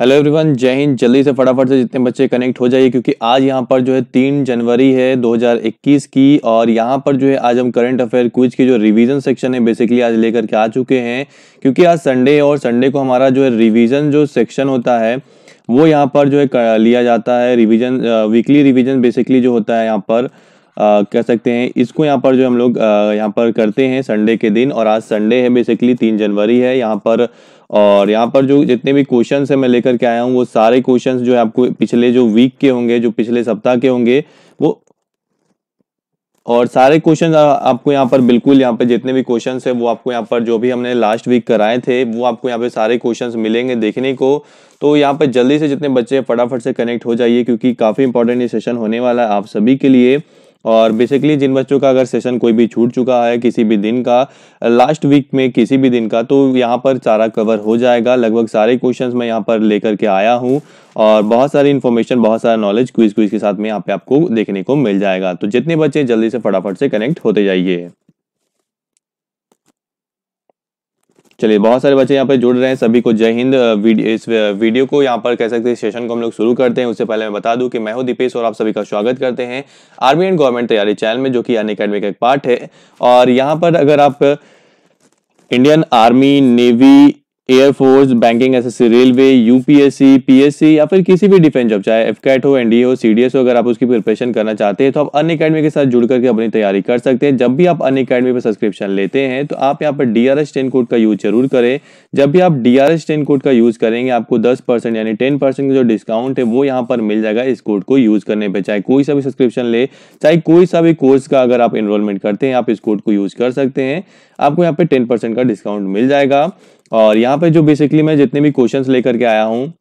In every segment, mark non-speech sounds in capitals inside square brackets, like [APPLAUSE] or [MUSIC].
Hello everyone जय हिंद जल्दी से फटाफट से जितने बच्चे कनेक्ट हो जाइए क्योंकि आज यहाँ पर जो है तीन जनवरी है 2021 की और यहाँ पर जो है आज हम करंट अफेयर क्विज के जो रिवीजन सेक्शन है बेसिकली आज लेकर के आ चुके हैं क्योंकि आज संडे और संडे को हमारा जो है रिवीजन जो सेक्शन होता है वो यहाँ पर जो है लिया जाता है रिविजन वीकली रिविजन बेसिकली जो होता है यहाँ पर कह सकते हैं इसको यहाँ पर जो हम लोग यहाँ पर करते हैं संडे के दिन और आज संडे है बेसिकली तीन जनवरी है यहाँ पर और यहाँ पर जो जितने भी क्वेश्चन है मैं लेकर के आया हूँ वो सारे क्वेश्चन जो है आपको पिछले जो वीक के होंगे जो पिछले सप्ताह के होंगे वो और सारे क्वेश्चन आपको यहाँ पर बिल्कुल यहाँ पर जितने भी क्वेश्चन है वो आपको यहाँ पर जो भी हमने लास्ट वीक कराए थे वो आपको यहाँ पे सारे क्वेश्चन मिलेंगे देखने को तो यहाँ पर जल्दी से जितने बच्चे फटाफट से कनेक्ट हो जाइए क्योंकि काफ़ी इंपॉर्टेंट ये सेशन होने वाला है आप सभी के लिए और बेसिकली जिन बच्चों का अगर सेशन कोई भी छूट चुका है किसी भी दिन का लास्ट वीक में किसी भी दिन का तो यहाँ पर सारा कवर हो जाएगा लगभग सारे क्वेश्चंस मैं यहाँ पर लेकर के आया हूँ और बहुत सारी इन्फॉर्मेशन बहुत सारा नॉलेज क्विज क्विज के साथ में यहाँ पे आपको देखने को मिल जाएगा तो जितने बच्चे जल्दी से फटाफट से कनेक्ट होते जाइए चलिए बहुत सारे बच्चे यहाँ पर जुड़ रहे हैं सभी को जय हिंद वीडियो इस वीडियो को यहाँ पर कह सकते हैं सेशन को हम लोग शुरू करते हैं उससे पहले मैं बता दूं कि मैं हूं दीपेश और आप सभी का स्वागत करते हैं आर्मी एंड गवर्नमेंट तैयारी चैनल में जो कि अन अकेडमी का एक पार्ट है और यहाँ पर अगर आप Indian army navy air force banking एसेसरी रेलवे यूपीएससी पीएससी या फिर किसी भी डिफेंस जॉब चाहे एफकेट हो एनडीए हो सीडीएस हो अगर आप उसकी प्रिपरेशन करना चाहते हैं तो आप अन अकेडमी के साथ जुड़ करके अपनी तैयारी कर सकते हैं जब भी आप अन अकेडमी पर सब्सक्रिप्शन लेते हैं तो आप यहाँ पर D R S ten code का यूज जरूर करें जब भी आप D R S ten code का यूज करेंगे आपको दस परसेंट यानी टेन परसेंट का जो डिस्काउंट है वो यहाँ पर मिल जाएगा इस कोड को यूज करने पर चाहे कोई सा भी सब्सक्रिप्शन ले चाहे कोई सा भी कोर्स का अगर आप इनरोलमेंट करते हैं आप इस कोड को यूज कर सकते हैं आपको यहाँ पे टेन परसेंट का डिस्काउंट मिल जाएगा और यहाँ पे जो बेसिकली मैं जितने भी क्वेश्चंस लेकर के आया हूँ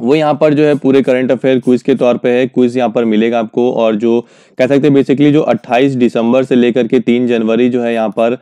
वो यहाँ पर जो है पूरे करंट अफेयर क्विज के तौर पे है क्विज यहाँ पर मिलेगा आपको और जो कह सकते हैं बेसिकली जो 28 दिसंबर से लेकर के 3 जनवरी जो है यहाँ पर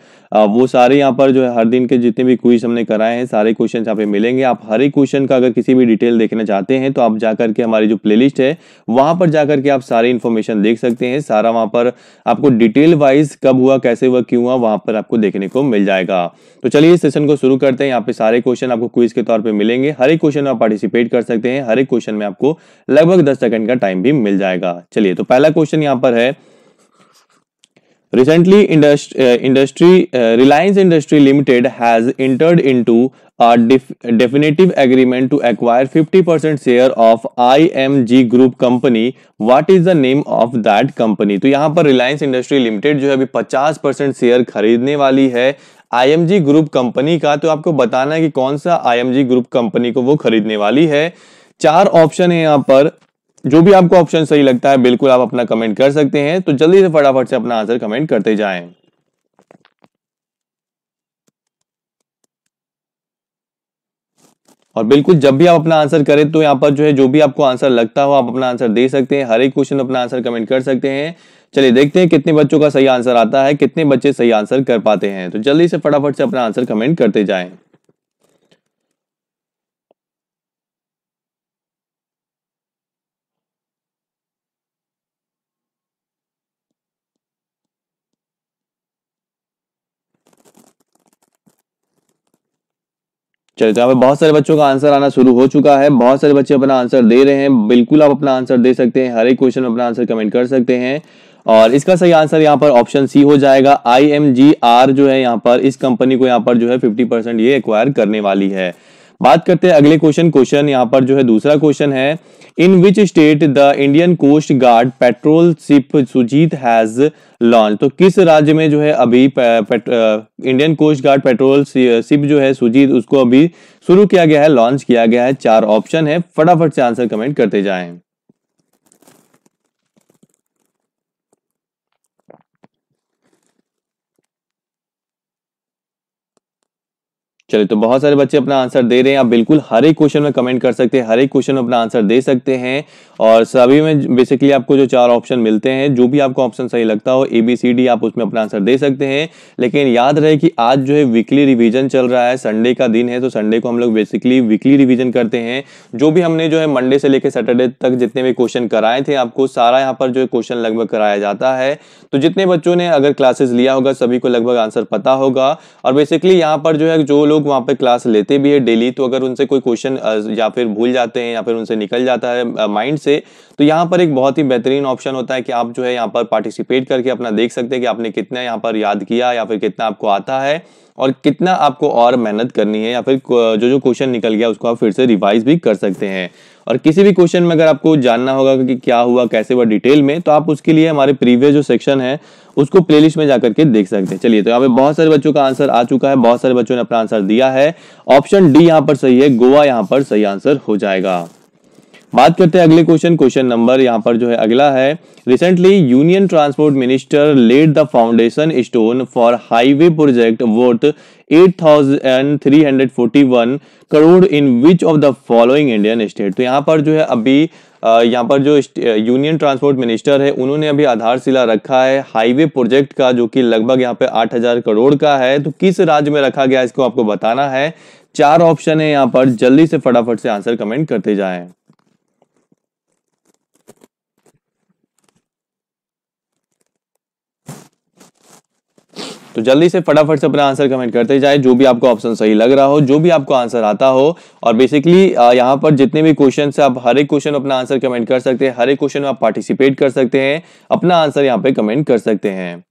वो सारे यहाँ पर जो है हर दिन के जितने भी क्विज हमने कराए हैं सारे क्वेश्चन यहाँ पे मिलेंगे आप हर एक क्वेश्चन का अगर किसी भी डिटेल देखना चाहते हैं तो आप जाकर के हमारी जो प्ले है वहां पर जाकर के आप सारी इन्फॉर्मेशन देख सकते हैं सारा वहाँ पर आपको डिटेल वाइज कब हुआ कैसे हुआ क्यों हुआ वहां पर आपको देखने को मिल जाएगा तो चलिए इस सेशन को शुरू करते हैं यहाँ पे सारे क्वेश्चन आपको क्विज के तौर पर मिलेंगे हर एक क्वेश्चन आप पार्टिसिपेट कर सकते सकते हैं हर एक क्वेश्चन में आपको लगभग दस सेकंड का टाइम भी मिल जाएगा चलिए तो पहला क्वेश्चन यहां पर है recently industry Reliance industry limited has entered into definitive agreement to acquire 50% percent share of I M G group company what is the name of that company तो यहां पर रिलायंस इंडस्ट्री लिमिटेड जो है अभी 50% percent share खरीदने वाली है IMG group company का तो आपको बताना है कि कौन सा आईएमजी ग्रुप कंपनी को वो खरीदने वाली है चार ऑप्शन है यहाँ पर जो भी आपको ऑप्शन सही लगता है बिल्कुल आप अपना कमेंट कर सकते हैं तो जल्दी से फटाफट से अपना आंसर कमेंट करते जाए और बिल्कुल जब भी आप अपना आंसर करें तो यहाँ पर जो है जो भी आपको आंसर लगता हो आप अपना आंसर दे सकते हैं हर एक क्वेश्चन अपना आंसर कमेंट कर सकते हैं चलिए देखते हैं कितने बच्चों का सही आंसर आता है कितने बच्चे सही आंसर कर पाते हैं तो जल्दी से फटाफट से अपना आंसर कमेंट करते जाएं चलिए तो यहाँ पे बहुत सारे बच्चों का आंसर आना शुरू हो चुका है बहुत सारे बच्चे अपना आंसर दे रहे हैं बिल्कुल आप अपना आंसर दे सकते हैं हर एक क्वेश्चन में अपना आंसर कमेंट कर सकते हैं और इसका सही आंसर यहाँ पर ऑप्शन सी हो जाएगा आई एम जी आर जो है यहाँ पर इस कंपनी को यहाँ पर जो है फिफ्टी परसेंट ये एक्वायर करने वाली है बात करते हैं अगले क्वेश्चन क्वेश्चन यहाँ पर जो है दूसरा क्वेश्चन है in which state the Indian coast guard patrol ship Sujeet has launch तो किस राज्य में जो है अभी Indian coast guard patrol ship जो है सुजीत उसको अभी शुरू किया गया है लॉन्च किया गया है चार ऑप्शन है फटाफट से आंसर कमेंट करते जाएं चलिए तो बहुत सारे बच्चे अपना आंसर दे रहे हैं आप बिल्कुल हर एक क्वेश्चन में कमेंट कर सकते हैं हर एक क्वेश्चन में अपना आंसर दे सकते हैं और सभी में बेसिकली आपको जो चार ऑप्शन मिलते हैं जो भी आपको ऑप्शन सही लगता हो ए बी सी डी आप उसमें अपना आंसर दे सकते हैं लेकिन याद रहे कि आज जो है वीकली रिविजन चल रहा है संडे का दिन है तो संडे को हम लोग बेसिकली वीकली रिविजन करते हैं जो भी हमने जो है मंडे से लेकर सैटरडे तक जितने भी क्वेश्चन कराए थे आपको सारा यहाँ पर जो है क्वेश्चन लगभग कराया जाता है तो जितने बच्चों ने अगर क्लासेस लिया होगा सभी को लगभग आंसर पता होगा और बेसिकली यहाँ पर जो है जो लोग लोग वहाँ पे क्लास लेते भी है डेली तो अगर उनसे कोई क्वेश्चन या फिर भूल जाते हैं या फिर उनसे निकल जाता है माइंड से तो यहाँ पर एक बहुत ही बेहतरीन ऑप्शन होता है कि आप जो है यहाँ पर पार्टिसिपेट करके अपना देख सकते हैं कि आपने कितना यहाँ पर याद किया या फिर कितना आपको आता है और कितना आपको और मेहनत करनी है या फिर जो जो क्वेश्चन निकल गया उसको आप फिर से रिवाइज भी कर सकते हैं और किसी भी क्वेश्चन में अगर आपको जानना होगा कि क्या हुआ कैसे हुआ डिटेल में तो आप उसके लिए हमारे प्रीवियस जो सेक्शन है उसको प्लेलिस्ट में जाकर के देख सकते हैं चलिए तो यहाँ पे बहुत सारे बच्चों का आंसर आ चुका है बहुत सारे बच्चों ने अपना आंसर दिया है ऑप्शन डी यहाँ पर सही है गोवा यहाँ पर सही आंसर हो जाएगा बात करते हैं अगले क्वेश्चन क्वेश्चन नंबर यहाँ पर जो है अगला है recently union transport minister laid the foundation stone for highway project worth 8,341 crore in which of the following Indian state तो यहाँ पर जो है अभी यहाँ पर जो यूनियन ट्रांसपोर्ट मिनिस्टर है उन्होंने अभी आधारशिला रखा है हाईवे प्रोजेक्ट का जो कि लगभग यहाँ पे 8000 करोड़ का है तो किस राज्य में रखा गया इसको आपको बताना है चार ऑप्शन है यहाँ पर जल्दी से फटाफट से आंसर कमेंट करते जाए तो जल्दी से फटाफट से अपना आंसर कमेंट करते जाए जो भी आपको ऑप्शन सही लग रहा हो जो भी आपको आंसर आता हो और बेसिकली यहाँ पर जितने भी क्वेश्चन है आप हर एक क्वेश्चन अपना आंसर कमेंट कर सकते हैं हर एक क्वेश्चन में आप पार्टिसिपेट कर सकते हैं अपना आंसर यहाँ पे कमेंट कर सकते हैं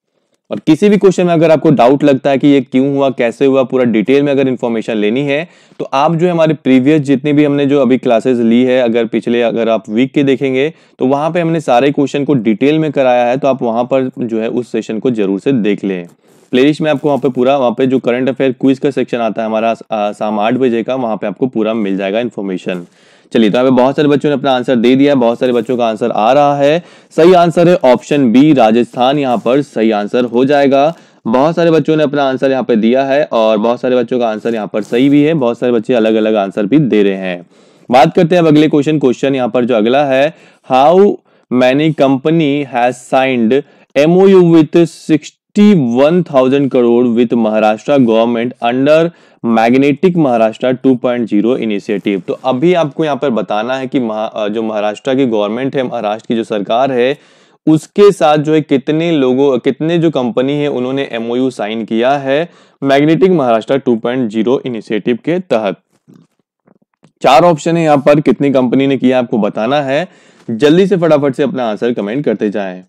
और किसी भी क्वेश्चन में अगर आपको डाउट लगता है कि ये क्यों हुआ कैसे हुआ पूरा डिटेल में अगर इन्फॉर्मेशन लेनी है तो आप जो है हमारे प्रीवियस जितने भी हमने जो अभी क्लासेस ली है अगर पिछले अगर आप वीक के देखेंगे तो वहां पे हमने सारे क्वेश्चन को डिटेल में कराया है तो आप वहां पर जो है उस सेशन को जरूर से देख लें प्लेलिस्ट में आपको वहाँ पे पूरा वहाँ पे जो करंट अफेयर क्विज का सेक्शन आता है हमारा शाम आठ बजे का वहाँ पे आपको पूरा मिल जाएगा इन्फॉर्मेशन चलिए तो यहाँ पे बहुत सारे बच्चों ने अपना आंसर दे दिया बहुत सारे बच्चों का आंसर आ रहा है सही आंसर है ऑप्शन बी राजस्थान यहाँ पर सही आंसर हो जाएगा बहुत सारे बच्चों ने अपना आंसर यहाँ पे दिया है और बहुत सारे बच्चों का आंसर यहाँ पर सही भी है बहुत सारे बच्चे अलग अलग आंसर भी दे रहे हैं बात करते हैं अब अगले क्वेश्चन क्वेश्चन यहाँ पर जो अगला है how many company has signed M O U with six thousand crore with Maharashtra government under magnetic Maharashtra 2.0 initiative तो अभी आपको यहाँ पर बताना है कि महा, जो महाराष्ट्र की गवर्नमेंट है महाराष्ट्र की जो सरकार है उसके साथ जो है कितने लोगों कितने जो कंपनी है उन्होंने एमओयू साइन किया है मैग्नेटिक महाराष्ट्र 2.0 इनिशिएटिव के तहत चार ऑप्शन है यहाँ पर कितनी कंपनी ने किया आपको बताना है जल्दी से फटाफट से अपना आंसर कमेंट करते जाएं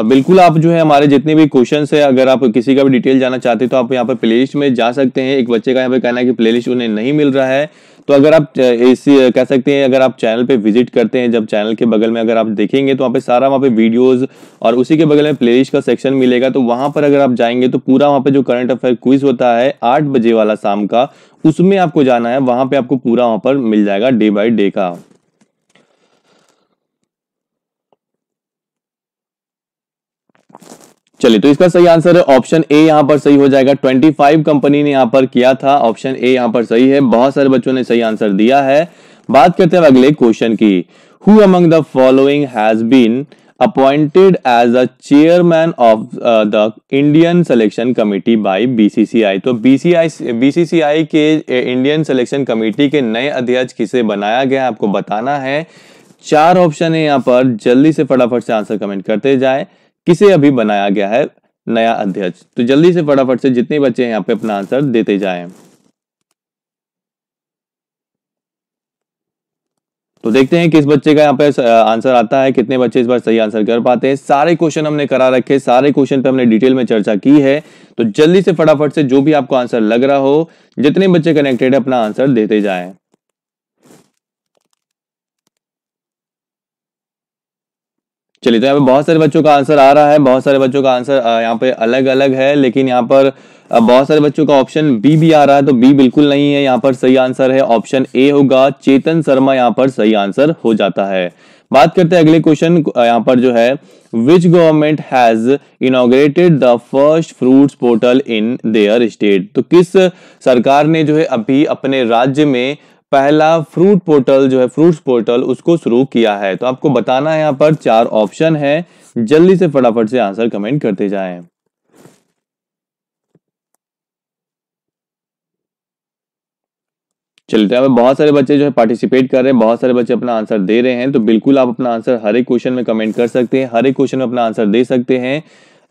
और बिल्कुल आप जो है हमारे जितने भी क्वेश्चन है अगर आप किसी का भी डिटेल जाना चाहते हैं तो आप यहाँ पर प्लेलिस्ट में जा सकते हैं एक बच्चे का यहाँ पे कहना है कि प्लेलिस्ट उन्हें नहीं मिल रहा है तो अगर आप इस कह सकते हैं अगर आप चैनल पे विजिट करते हैं जब चैनल के बगल में अगर आप देखेंगे तो वहाँ पे सारा वहाँ पे वीडियोस और उसी के बगल में प्लेलिस्ट का सेक्शन मिलेगा तो वहाँ पर अगर आप जाएंगे तो पूरा वहाँ पे जो करंट अफेयर क्विज होता है आठ बजे वाला शाम का उसमें आपको जाना है वहाँ पे आपको पूरा वहाँ पर मिल जाएगा डे बाई डे का चलिए तो इसका सही आंसर है ऑप्शन ए यहाँ पर सही हो जाएगा 25 कंपनी ने यहाँ पर किया था ऑप्शन ए यहाँ पर सही है बहुत सारे बच्चों ने सही आंसर दिया है बात करते हैं अगले क्वेश्चन की who among the following has been appointed as a chairman of the Indian selection committee by BCCI तो बीसीआई के इंडियन सिलेक्शन कमेटी के नए अध्यक्ष किसे बनाया गया आपको बताना है चार ऑप्शन है यहाँ पर जल्दी से फटाफट से आंसर कमेंट करते जाए किसे अभी बनाया गया है नया अध्यक्ष तो जल्दी से फटाफट से जितने बच्चे यहाँ पे अपना आंसर देते जाए तो देखते हैं किस बच्चे का यहाँ पे आंसर आता है कितने बच्चे इस बार सही आंसर कर पाते हैं सारे क्वेश्चन हमने करा रखे सारे क्वेश्चन पे हमने डिटेल में चर्चा की है तो जल्दी से फटाफट से जो भी आपको आंसर लग रहा हो जितने बच्चे कनेक्टेड है अपना आंसर देते जाएं चलिए तो यहाँ पे बहुत सारे बच्चों का आंसर आ रहा है बहुत सारे बच्चों का आंसर यहाँ पे अलग अलग है लेकिन यहाँ पर बहुत सारे बच्चों का ऑप्शन बी भी आ रहा है तो बी बिल्कुल नहीं है यहाँ पर सही आंसर है ऑप्शन ए होगा चेतन शर्मा यहाँ पर सही आंसर हो जाता है बात करते हैं अगले क्वेश्चन यहाँ पर जो है which government has inaugurated the first fruit portal in their state तो किस सरकार ने जो है अभी अपने राज्य में पहला फ्रूट पोर्टल जो है फ्रूट्स पोर्टल उसको शुरू किया है तो आपको बताना है यहाँ पर चार ऑप्शन है जल्दी से फटाफट से आंसर कमेंट करते जाए चलते हैं बहुत सारे बच्चे जो है पार्टिसिपेट कर रहे हैं बहुत सारे बच्चे अपना आंसर दे रहे हैं तो बिल्कुल आप अपना आंसर हर एक क्वेश्चन में कमेंट कर सकते हैं हर एक क्वेश्चन में अपना आंसर दे सकते हैं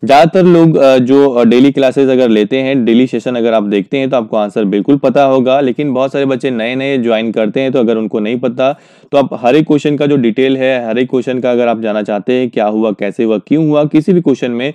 ज़्यादातर लोग जो डेली क्लासेस अगर लेते हैं डेली सेशन अगर आप देखते हैं तो आपको आंसर बिल्कुल पता होगा लेकिन बहुत सारे बच्चे नए नए ज्वाइन करते हैं तो अगर उनको नहीं पता तो आप हर एक क्वेश्चन का जो डिटेल है हर एक क्वेश्चन का अगर आप जाना चाहते हैं क्या हुआ कैसे हुआ क्यों हुआ किसी भी क्वेश्चन में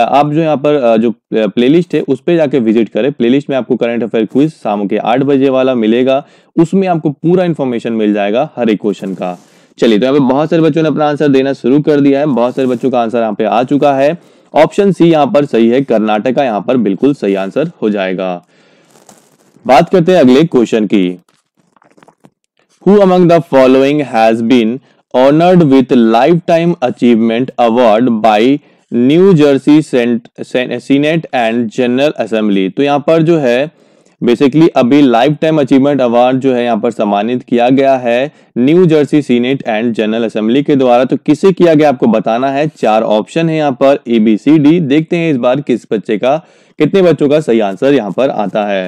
आप जो यहाँ पर जो प्लेलिस्ट है उस पर जाके विजिट करें प्लेलिस्ट में आपको करंट अफेयर क्विज शाम के आठ बजे वाला मिलेगा उसमें आपको पूरा इन्फॉर्मेशन मिल जाएगा हर एक क्वेश्चन का चलिए तो यहाँ पे बहुत सारे बच्चों ने अपना आंसर देना शुरू कर दिया है बहुत सारे बच्चों का आंसर यहाँ पे आ चुका है ऑप्शन सी यहाँ पर सही है कर्नाटका यहाँ पर बिल्कुल सही आंसर हो जाएगा बात करते हैं अगले क्वेश्चन की who among the following has been honoured with lifetime achievement award by New Jersey Senate and General Assembly तो यहाँ पर जो है बेसिकली अभी लाइफ टाइम अचीवमेंट अवार्ड जो है यहाँ पर सम्मानित किया गया है New Jersey Senate and General Assembly के द्वारा तो किसे किया गया आपको बताना है चार ऑप्शन है यहाँ पर ए बी सी डी देखते हैं इस बार किस बच्चे का कितने बच्चों का सही आंसर यहाँ पर आता है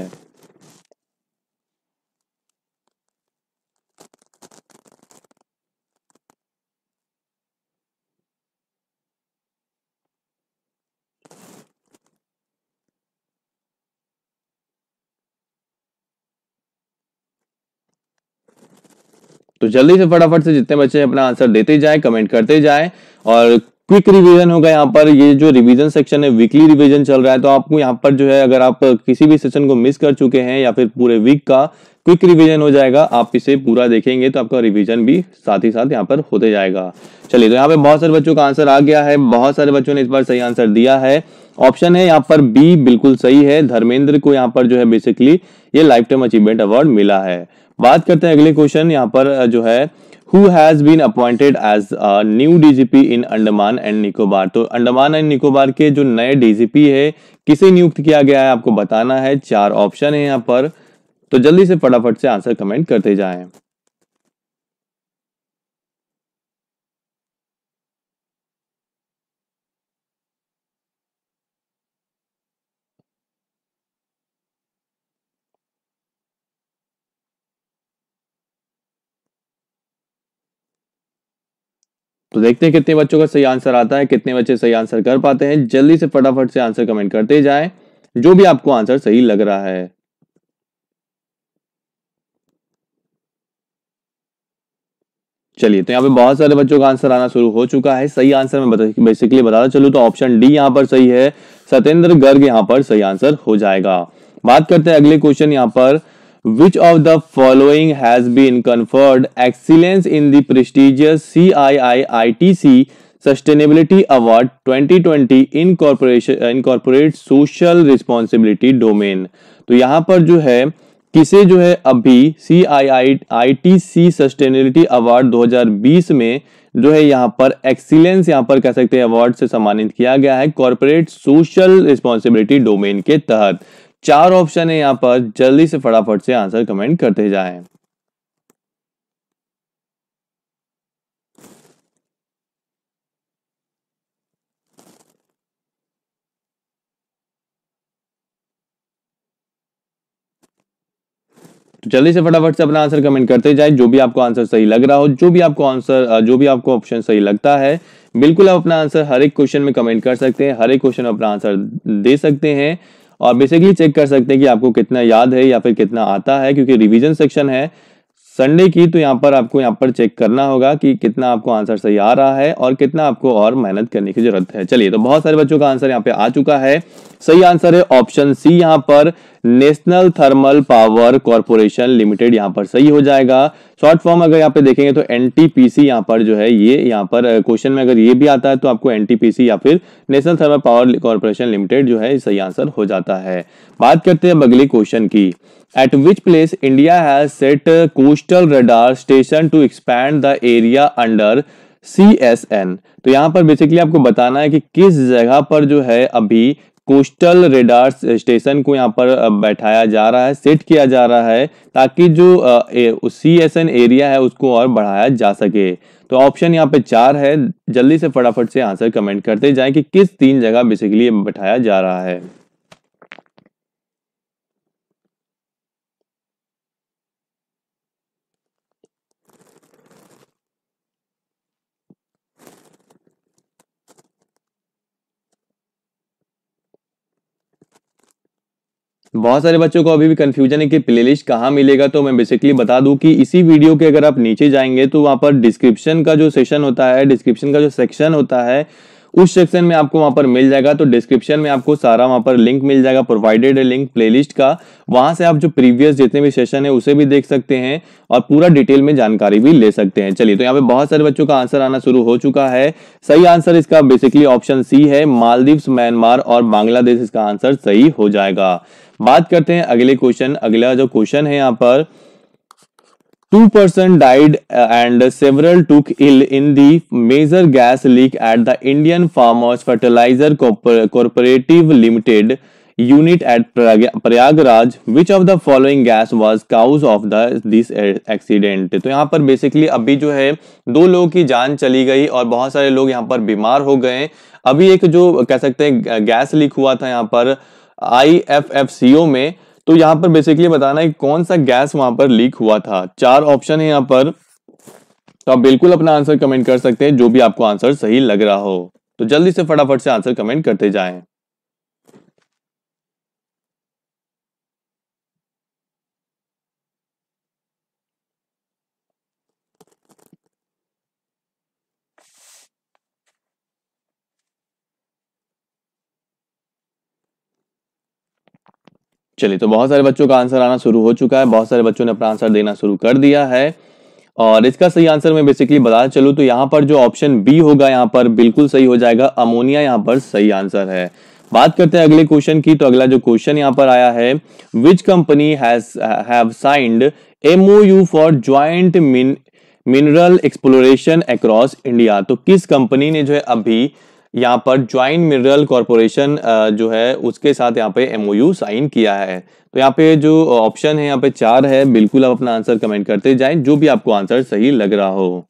तो जल्दी से फटाफट से जितने बच्चे अपना आंसर देते जाए कमेंट करते जाए और क्विक रिवीजन होगा यहाँ पर ये जो रिवीजन सेक्शन है वीकली रिवीजन चल रहा है तो आपको यहाँ पर जो है अगर आप किसी भी सेशन को मिस कर चुके हैं या फिर पूरे वीक का क्विक रिवीजन हो जाएगा आप इसे पूरा देखेंगे तो आपका रिवीजन भी साथ ही साथ यहाँ पर होते जाएगा चलिए तो यहाँ पे बहुत सारे बच्चों का आंसर आ गया है बहुत सारे बच्चों ने इस बार सही आंसर दिया है ऑप्शन है यहाँ पर बी बिल्कुल सही है धर्मेंद्र को यहाँ पर जो है बेसिकली ये लाइफ टाइम अचीवमेंट अवार्ड मिला है बात करते हैं अगले क्वेश्चन यहाँ पर जो है who has been appointed as new DGP in Andaman and Nicobar तो अंडमान एंड निकोबार के जो नए डीजीपी है किसे नियुक्त किया गया है आपको बताना है चार ऑप्शन है यहाँ पर तो जल्दी से फटाफट से आंसर कमेंट करते जाएं तो देखते हैं कितने बच्चों का सही आंसर आता है कितने बच्चे सही आंसर कर पाते हैं जल्दी से फटाफट से आंसर कमेंट करते जाए जो भी आपको आंसर सही लग रहा है चलिए तो यहाँ पे बहुत सारे बच्चों का आंसर आना शुरू हो चुका है सही आंसर मैं बेसिकली बताता चलू तो ऑप्शन डी यहाँ पर सही है सत्येंद्र गर्ग यहाँ पर सही आंसर हो जाएगा बात करते हैं अगले क्वेश्चन यहाँ पर Which of the following has been conferred excellence in the prestigious CIIITC Sustainability Award 2020 incorporate social responsibility domain? तो यहाँ पर जो है किसे जो है अभी C I I I T C sustainability award 2020 में जो है यहाँ पर एक्सीलेंस यहाँ पर कह सकते हैं अवार्ड से सम्मानित किया गया है कॉरपोरेट सोशल रिस्पॉन्सिबिलिटी डोमेन के तहत चार ऑप्शन है यहाँ पर जल्दी से फटाफट से आंसर कमेंट करते जाएं। तो जल्दी से फटाफट से अपना आंसर कमेंट करते जाए जो भी आपको आंसर सही लग रहा हो जो भी आपको आंसर जो भी आपको ऑप्शन सही लगता है बिल्कुल आप अपना आंसर हर एक क्वेश्चन में कमेंट कर सकते हैं हर एक क्वेश्चन अपना आंसर दे सकते हैं और बेसिकली चेक कर सकते हैं कि आपको कितना याद है या फिर कितना आता है क्योंकि रिविजन सेक्शन है संडे की तो यहाँ पर आपको यहाँ पर चेक करना होगा कि कितना आपको आंसर सही आ रहा है और कितना आपको और मेहनत करने की जरूरत है चलिए तो बहुत सारे बच्चों का आंसर यहाँ पे आ चुका है सही आंसर है ऑप्शन सी यहाँ पर national thermal power corporation limited यहाँ पर सही हो जाएगा शॉर्ट फॉर्म अगर यहाँ पे देखेंगे तो एनटीपीसी यहाँ पर जो है ये यहाँ पर क्वेश्चन में अगर ये भी आता है तो आपको एनटीपीसी या फिर national thermal power corporation limited जो है सही आंसर हो जाता है बात करते हैं अब अगले क्वेश्चन की at which place India has set coastal radar station to expand the area under C S N तो यहाँ पर बेसिकली आपको बताना है कि किस जगह पर जो है अभी कोस्टल रेडार स्टेशन को यहाँ पर बैठाया जा रहा है सेट किया जा रहा है ताकि जो सी एस एन एरिया है उसको और बढ़ाया जा सके तो ऑप्शन यहाँ पे चार है जल्दी से फटाफट से आंसर कमेंट करते जाएं कि किस तीन जगह बेसिकली बैठाया जा रहा है बहुत सारे बच्चों को अभी भी कंफ्यूजन है कि प्लेलिस्ट कहाँ मिलेगा तो मैं बेसिकली बता दूं कि इसी वीडियो के अगर आप नीचे जाएंगे तो वहाँ पर डिस्क्रिप्शन का जो सेशन होता है डिस्क्रिप्शन का जो सेक्शन होता है उस सेक्शन में आपको वहाँ पर मिल जाएगा तो डिस्क्रिप्शन में आपको सारा वहां पर लिंक मिल जाएगा प्रोवाइडेड लिंक प्ले का वहां से आप जो प्रीवियस जितने भी सेशन है उसे भी देख सकते हैं और पूरा डिटेल में जानकारी भी ले सकते हैं चलिए तो यहाँ पे बहुत सारे बच्चों का आंसर आना शुरू हो चुका है सही आंसर इसका बेसिकली ऑप्शन सी है मालदीव्स म्यांमार और बांग्लादेश इसका आंसर सही हो जाएगा बात करते हैं अगले क्वेश्चन अगला जो क्वेश्चन है यहाँ पर two person died and several took ill in the major gas leak at the Indian farmers fertiliser cooperative limited unit at Prayagraj which of the following gas was cause of the this accident तो यहाँ पर basically अभी जो है दो लोगों की जान चली गई और बहुत सारे लोग यहाँ पर बीमार हो गए अभी एक जो कह सकते हैं गैस लीक हुआ था यहाँ पर आई एफ एफ सी ओ में तो यहाँ पर बेसिकली बताना है कौन सा गैस वहां पर लीक हुआ था चार ऑप्शन है यहाँ पर तो आप बिल्कुल अपना आंसर कमेंट कर सकते हैं जो भी आपको आंसर सही लग रहा हो तो जल्दी से फटाफट से आंसर कमेंट करते जाएं चलिए तो बहुत सारे बच्चों का आंसर आना शुरू हो चुका है बहुत सारे बच्चों ने अपना आंसर देना शुरू कर दिया है और इसका सही आंसर मैं बेसिकली बता चलूँ तो यहाँ पर जो ऑप्शन बी होगा यहाँ पर बिल्कुल सही हो जाएगा अमोनिया यहाँ पर सही आंसर है बात करते हैं अगले क्वेश्चन की तो अगला जो क्वेश्चन यहाँ पर आया है which company have signed MoU for joint mineral exploration across India तो किस कंपनी ने जो है अभी यहाँ पर ज्वाइंट मिनरल कॉरपोरेशन जो है उसके साथ यहाँ पे एमओयू साइन किया है तो यहाँ पे जो ऑप्शन है यहाँ पे चार है बिल्कुल आप अपना आंसर कमेंट करते जाएं जो भी आपको आंसर सही लग रहा हो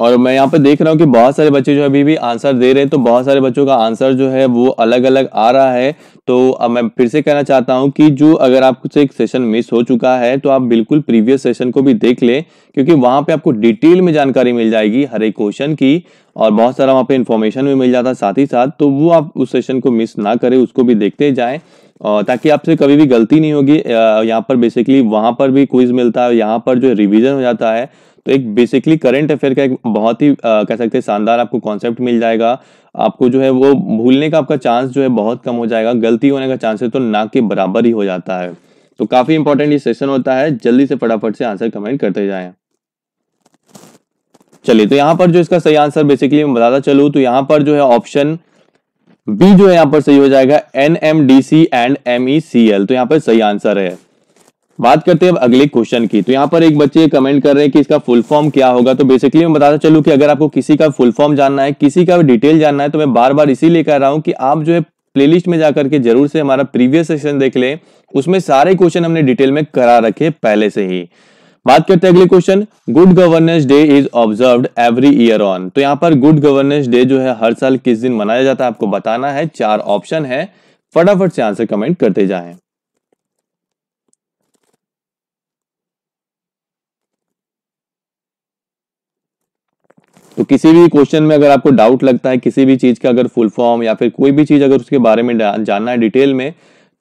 और मैं यहाँ पे देख रहा हूँ कि बहुत सारे बच्चे जो अभी भी आंसर दे रहे हैं तो बहुत सारे बच्चों का आंसर जो है वो अलग अलग आ रहा है तो अब मैं फिर से कहना चाहता हूँ कि जो अगर आपसे एक सेशन मिस हो चुका है तो आप बिल्कुल प्रीवियस सेशन को भी देख लें क्योंकि वहाँ पे आपको डिटेल में जानकारी मिल जाएगी हर एक क्वेश्चन की और बहुत सारा वहाँ पे इन्फॉर्मेशन भी मिल जाता है साथ ही साथ तो वो आप उस सेशन को मिस ना करें उसको भी देखते जाएँ और ताकि आपसे कभी भी गलती नहीं होगी यहाँ पर बेसिकली वहाँ पर भी क्विज मिलता है यहाँ पर जो रिविजन हो जाता है तो एक बेसिकली करंट अफेयर का एक बहुत ही आ, कह सकते हैं शानदार आपको कॉन्सेप्ट मिल जाएगा आपको जो है वो भूलने का आपका चांस जो है बहुत कम हो जाएगा गलती होने का चांस है तो ना के बराबर ही हो जाता है तो काफी इंपॉर्टेंट ये सेशन होता है जल्दी से फटाफट से आंसर कमेंट करते जाए चलिए तो यहाँ पर जो इसका सही आंसर बेसिकली मैं बताता चलू तो यहाँ पर जो है ऑप्शन बी जो है यहाँ पर सही हो जाएगा N M D C and M E C L तो यहाँ पर सही आंसर है बात करते हैं अब अगले क्वेश्चन की तो यहाँ पर एक बच्चे कमेंट कर रहे हैं कि इसका फुल फॉर्म क्या होगा तो बेसिकली मैं बताता चलूँ कि अगर आपको किसी का फुल फॉर्म जानना है किसी का डिटेल जानना है तो मैं बार बार इसीलिए कह रहा हूँ कि आप जो है प्लेलिस्ट में जाकर के जरूर से हमारा प्रीवियस सेशन देख लें उसमें सारे क्वेश्चन हमने डिटेल में करा रखे पहले से ही बात करते हैं अगले question good governance day is observe every year on तो यहाँ पर गुड गवर्नेंस डे जो है हर साल किस दिन मनाया जाता है आपको बताना है चार ऑप्शन है फटाफट से आंसर कमेंट करते जाएं तो किसी भी क्वेश्चन में अगर आपको डाउट लगता है किसी भी चीज़ का अगर फुल फॉर्म या फिर कोई भी चीज़ अगर उसके बारे में जानना है डिटेल में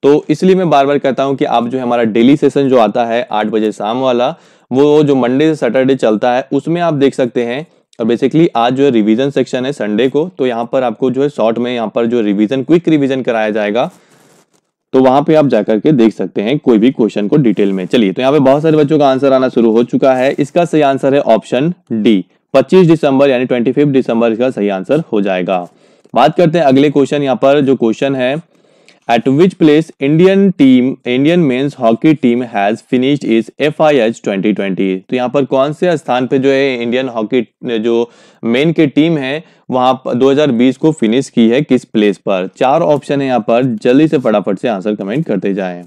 तो इसलिए मैं बार बार कहता हूं कि आप जो है हमारा डेली सेशन जो आता है आठ बजे शाम वाला वो जो मंडे से सैटरडे चलता है उसमें आप देख सकते हैं और बेसिकली आज जो है रिविजन सेक्शन है संडे को तो यहाँ पर आपको जो है शॉर्ट में यहाँ पर जो रिविजन क्विक रिविजन कराया जाएगा तो वहां पे आप जाकर के देख सकते हैं कोई भी क्वेश्चन को डिटेल में चलिए तो यहाँ पे बहुत सारे बच्चों का आंसर आना शुरू हो चुका है इसका सही आंसर है ऑप्शन डी 25 दिसंबर यानी 25 दिसंबर इसका सही आंसर हो जाएगा बात करते हैं अगले क्वेश्चन यहाँ पर जो क्वेश्चन है at which place Indian team Indian men's hockey team has finished is F I H twenty twenty तो यहाँ पर कौन से स्थान पे जो है इंडियन हॉकी जो मेन की टीम है वहां हजार 2020 को फिनिश की है किस प्लेस पर चार ऑप्शन है यहाँ पर जल्दी से फटाफट से आंसर कमेंट करते जाएं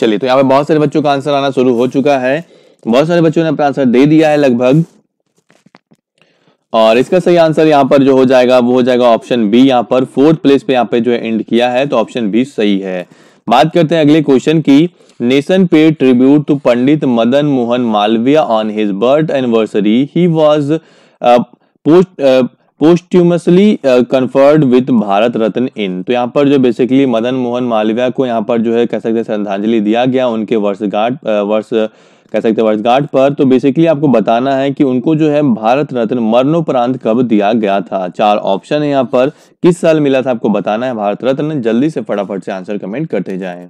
चलिए तो यहाँ पे बहुत सारे बच्चों का आंसर आना शुरू हो चुका है बहुत सारे बच्चों ने अपना आंसर दे दिया है लगभग और इसका सही आंसर यहाँ पर जो हो जाएगा वो हो जाएगा ऑप्शन बी यहाँ पर फोर्थ प्लेस पे यहाँ पे जो एंड किया है तो ऑप्शन बी सही है बात करते हैं अगले क्वेश्चन की nation pays tribute to Pandit Madan Mohan Malaviya on his birth anniversary he was post posthumously conferred with Bharat Ratna in तो यहाँ पर जो बेसिकली मदन मोहन मालविया को यहाँ पर जो है कह सकते हैं श्रद्धांजलि दिया गया उनके वर्षगांठ वर्ष कह सकते हैं वर्षगांठ पर तो बेसिकली आपको बताना है कि उनको जो है भारत रत्न मरणोपरांत कब दिया गया था चार ऑप्शन है यहाँ पर किस साल मिला था आपको बताना है भारत रत्न जल्दी से फटाफट से आंसर कमेंट करते जाए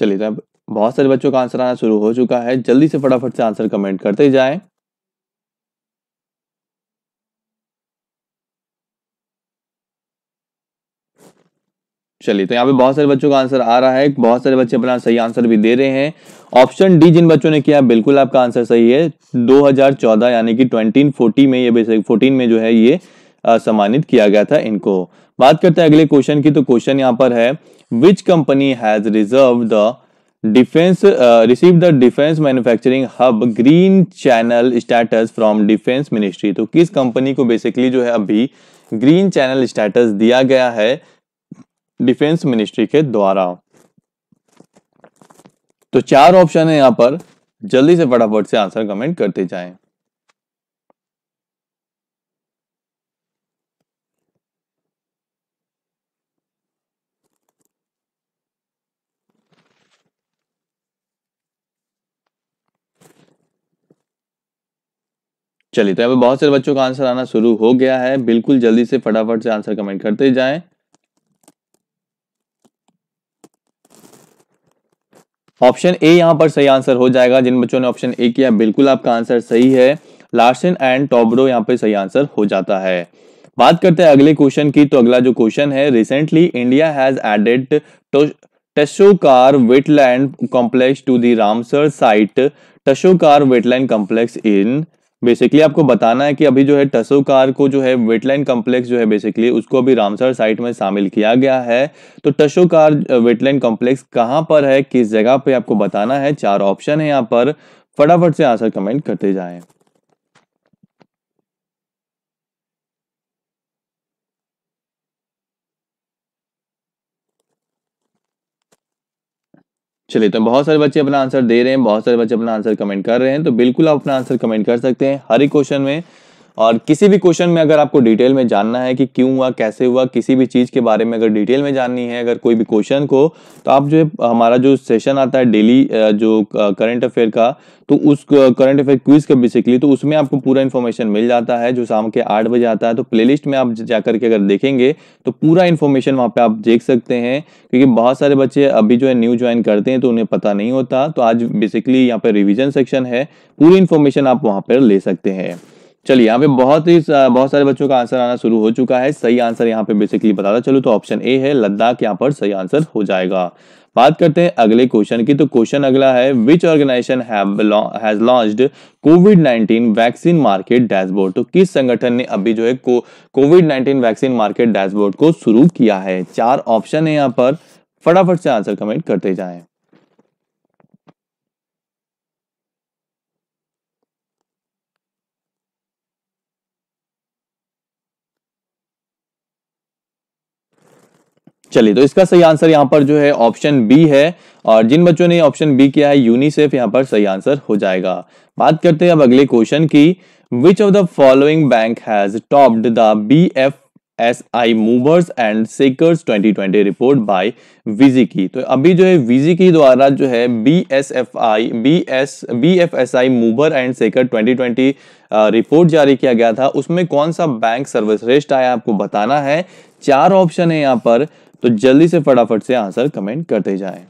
चलिए तो बहुत सारे बच्चों का आंसर आना शुरू हो चुका है जल्दी से फटाफट से आंसर कमेंट करते जाएं चलिए तो यहाँ पे बहुत सारे बच्चों का आंसर आ रहा है बहुत सारे बच्चे अपना सही आंसर भी दे रहे हैं ऑप्शन डी जिन बच्चों ने किया बिल्कुल आपका आंसर सही है 2014 यानी कि 2040 में ये बेसिक 14 में जो है ये सम्मानित किया गया था इनको बात करते हैं अगले क्वेश्चन की तो क्वेश्चन यहाँ पर है which company has reserve the defence receive the defence manufacturing hub green channel status from defence ministry तो किस कंपनी को बेसिकली जो है अभी ग्रीन चैनल स्टेटस दिया गया है डिफेंस मिनिस्ट्री के द्वारा तो चार ऑप्शन है यहां पर जल्दी से फटाफट से आंसर कमेंट करते जाएं चलिए तो यहाँ पे बहुत सारे बच्चों का आंसर आना शुरू हो गया है बिल्कुल जल्दी से फटाफट से आंसर कमेंट करते जाएं ऑप्शन ए यहाँ पर सही आंसर हो जाएगा जिन बच्चों ने ऑप्शन ए किया बिल्कुल आपका आंसर सही है लार्सन एंड टॉबरो यहाँ पे सही आंसर हो जाता है बात करते हैं अगले क्वेश्चन की तो अगला जो क्वेश्चन है recently India has added Tsokar wetland complex to the Ramsar site Tsokar wetland complex in basically आपको बताना है कि अभी जो है टसोकार को जो है वेटलैंड कॉम्प्लेक्स जो है बेसिकली उसको अभी रामसर साइट में शामिल किया गया है तो टसोकार वेटलैंड कॉम्प्लेक्स कहाँ पर है किस जगह पे आपको बताना है चार ऑप्शन है यहाँ पर फटाफट से आंसर कमेंट करते जाएं चलिए तो बहुत सारे बच्चे अपना आंसर दे रहे हैं बहुत सारे बच्चे अपना आंसर कमेंट कर रहे हैं तो बिल्कुल आप अपना आंसर कमेंट कर सकते हैं हर एक क्वेश्चन में और किसी भी क्वेश्चन में अगर आपको डिटेल में जानना है कि क्यों हुआ कैसे हुआ किसी भी चीज़ के बारे में अगर डिटेल में जाननी है अगर कोई भी क्वेश्चन को तो आप जो हमारा जो सेशन आता है डेली जो करंट अफेयर का तो उस करंट अफेयर क्विज का बेसिकली तो उसमें आपको पूरा इन्फॉर्मेशन मिल जाता है जो शाम के आठ बजे आता है तो प्ले में आप जाकर के अगर देखेंगे तो पूरा इन्फॉर्मेशन वहाँ पे आप देख सकते हैं क्योंकि बहुत सारे बच्चे अभी जो है न्यू ज्वाइन करते हैं तो उन्हें पता नहीं होता तो आज बेसिकली यहाँ पर रिविजन सेक्शन है पूरी इन्फॉर्मेशन आप वहाँ पर ले सकते हैं चलिए यहाँ पे बहुत ही बहुत सारे बच्चों का आंसर आना शुरू हो चुका है सही आंसर यहाँ पे बेसिकली बताता चलो तो ऑप्शन ए है लद्दाख यहाँ पर सही आंसर हो जाएगा बात करते हैं अगले क्वेश्चन की तो क्वेश्चन अगला है which organisation has launched COVID 19 vaccine market dashboard तो किस संगठन ने अभी जो है कोविड 19 वैक्सीन मार्केट डैशबोर्ड को शुरू किया है चार ऑप्शन है यहाँ पर फटाफट से आंसर कमेंट करते जाएं चलिए तो इसका सही आंसर यहाँ पर जो है ऑप्शन बी है और जिन बच्चों ने ऑप्शन बी किया है यूनिसेफ यहाँ पर सही आंसर हो जाएगा बात करते हैं अब अगले क्वेश्चन की which of the following bank has topped the B F S I movers and shakers 2020 report by विजी की तो अभी जो है विजी की द्वारा जो है B S F I B S B F S I mover and seeker 2020 report जारी किया गया था उसमें कौन सा बैंक सर्वश्रेष्ठ आया आपको बताना है चार ऑप्शन है यहाँ पर तो जल्दी से फटाफट से आंसर कमेंट करते जाएं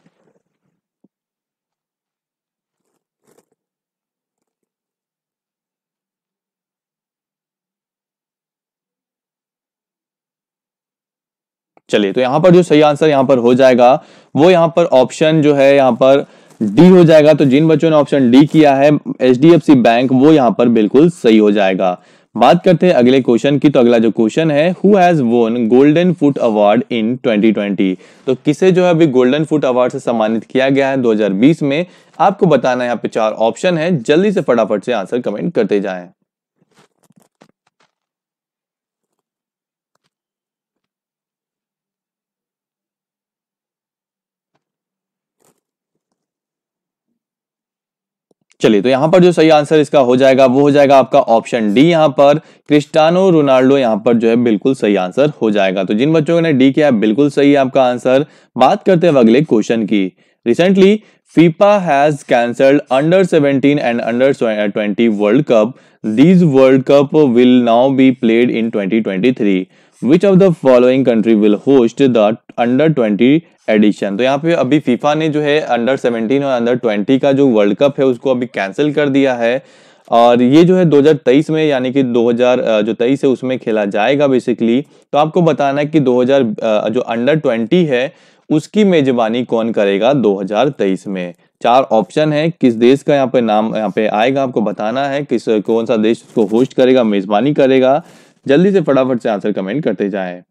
चलिए तो यहां पर जो सही आंसर यहां पर हो जाएगा वो यहां पर ऑप्शन जो है यहां पर डी हो जाएगा तो जिन बच्चों ने ऑप्शन डी किया है एच बैंक वो यहां पर बिल्कुल सही हो जाएगा बात करते हैं अगले क्वेश्चन की तो अगला जो क्वेश्चन है who has won golden foot award in 2020 तो किसे जो है अभी गोल्डन फुट अवार्ड से सम्मानित किया गया है 2020 में आपको बताना यहाँ पे चार ऑप्शन है जल्दी से फटाफट से आंसर कमेंट करते जाएं चलिए तो यहां पर जो सही आंसर इसका हो जाएगा वो हो जाएगा आपका ऑप्शन डी यहाँ पर क्रिस्टानो रोनाल्डो यहां पर जो है बिल्कुल सही आंसर हो जाएगा तो जिन बच्चों ने डी किया बिल्कुल सही है आपका आंसर बात करते हैं अगले क्वेश्चन की recently FIFA has cancelled under 17 and under 20 world cup these world cup will now be played in 2023 which of the following country will host the under twenty edition तो यहाँ पे अभी फीफा ने जो है अंडर सेवनटीन और under twenty का जो वर्ल्ड कप है उसको अभी कैंसिल कर दिया है और ये जो है 2023 में यानी कि 2000 जो तेईस है उसमें खेला जाएगा बेसिकली तो आपको बताना है कि 2000 जो अंडर 20 है उसकी मेजबानी कौन करेगा 2023 में चार ऑप्शन है किस देश का यहाँ पे नाम यहाँ पे आएगा आपको बताना है किस कौन सा देश उसको होस्ट करेगा मेजबानी करेगा जल्दी से फटाफट से आंसर कमेंट करते जाएं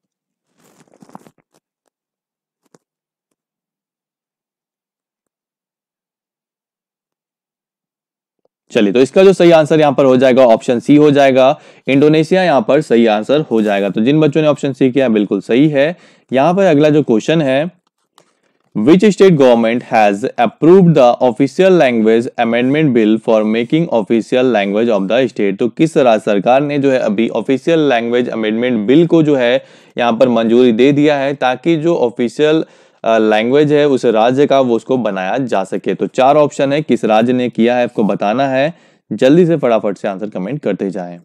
चलिए तो इसका जो सही आंसर यहां पर हो जाएगा ऑप्शन सी हो जाएगा इंडोनेशिया यहां पर सही आंसर हो जाएगा तो जिन बच्चों ने ऑप्शन सी किया बिल्कुल सही है यहां पर अगला जो क्वेश्चन है Which state government has approved the official language amendment bill for making official language of the state? तो किस राज्य सरकार ने जो है अभी official language amendment bill को जो है यहाँ पर मंजूरी दे दिया है ताकि जो official लैंग्वेज है उस राज्य का वो उसको बनाया जा सके तो चार ऑप्शन है किस राज्य ने किया है आपको बताना है जल्दी से फटाफट से आंसर कमेंट करते जाएं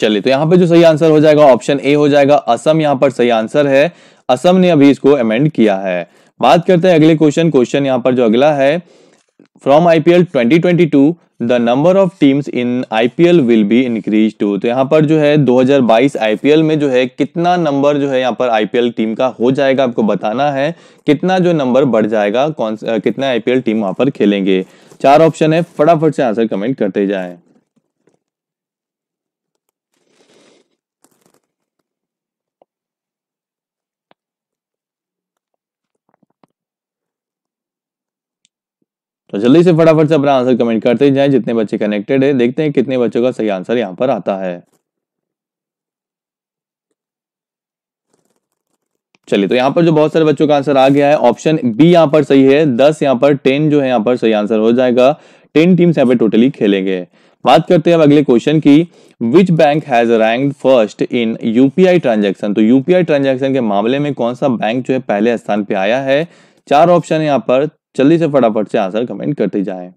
चलिए तो यहाँ पे जो सही आंसर हो जाएगा ऑप्शन ए हो जाएगा असम यहाँ पर सही आंसर है असम ने अभी इसको अमेंड किया है बात करते हैं अगले क्वेश्चन क्वेश्चन यहाँ पर जो अगला है from IPL 2022 the number of teams in IPL will be increase to तो यहाँ पर जो है 2022 आईपीएल में जो है कितना नंबर जो है यहाँ पर आईपीएल टीम का हो जाएगा आपको बताना है कितना जो नंबर बढ़ जाएगा कौन कितना आईपीएल टीम वहां पर खेलेंगे चार ऑप्शन है फटाफट से आंसर कमेंट करते जाए तो जल्दी से फटाफट से अपना आंसर कमेंट करते जाए जितने बच्चे कनेक्टेड है देखते हैं कितने बच्चों का सही आंसर यहाँ पर आता है चलिए तो यहाँ पर जो बहुत सारे बच्चों का आंसर आ गया है ऑप्शन बी यहाँ पर सही है दस यहाँ पर टेन जो है यहाँ पर सही आंसर हो जाएगा टेन टीम्स यहाँ पर टोटली खेलेंगे बात करते हैं अब अगले क्वेश्चन की which bank has rank first in UPI transaction तो यूपीआई ट्रांजेक्शन के मामले में कौन सा बैंक जो है पहले स्थान पर आया है चार ऑप्शन है यहाँ पर जल्दी से फटाफट से आंसर कमेंट करते जाए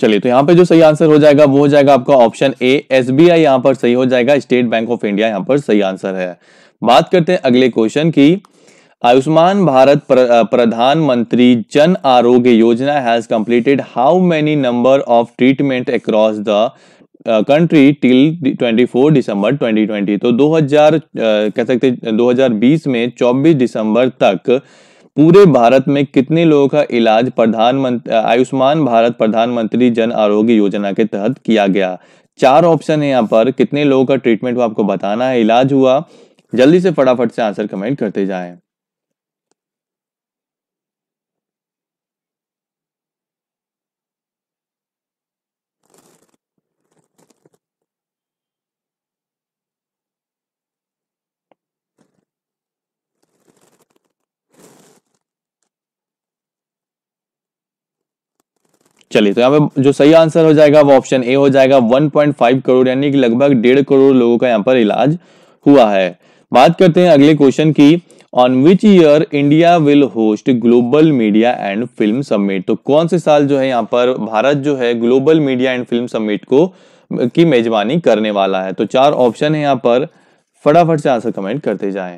चलिए तो यहाँ पे जो सही आंसर हो जाएगा वो हो जाएगा आपका option A S B I यहाँ पर सही हो जाएगा स्टेट बैंक ऑफ इंडिया यहाँ पर सही आंसर है बात करते हैं अगले क्वेश्चन की आयुष्मान भारत प्रधानमंत्री Jan Arogya Yojana has completed how many number of treatment across across the country till 24 दिसंबर 2020 तो 2000 कह सकते 2020 में 24 दिसंबर तक पूरे भारत में कितने लोगों का इलाज प्रधानमंत्री आयुष्मान भारत प्रधानमंत्री जन आरोग्य योजना के तहत किया गया चार ऑप्शन है यहाँ पर कितने लोगों का ट्रीटमेंट आपको बताना है इलाज हुआ जल्दी से फटाफट से आंसर कमेंट करते जाएं चलिए तो यहाँ पे जो सही आंसर हो जाएगा वो ऑप्शन ए हो जाएगा 1.5 करोड़ यानी कि लगभग डेढ़ करोड़ लोगों का यहाँ पर इलाज हुआ है बात करते हैं अगले क्वेश्चन की on which year India will host global media and film summit तो कौन से साल जो है यहाँ पर भारत जो है global media and film summit को की मेजबानी करने वाला है तो चार ऑप्शन है यहाँ पर फटाफट से आंसर कमेंट करते जाएं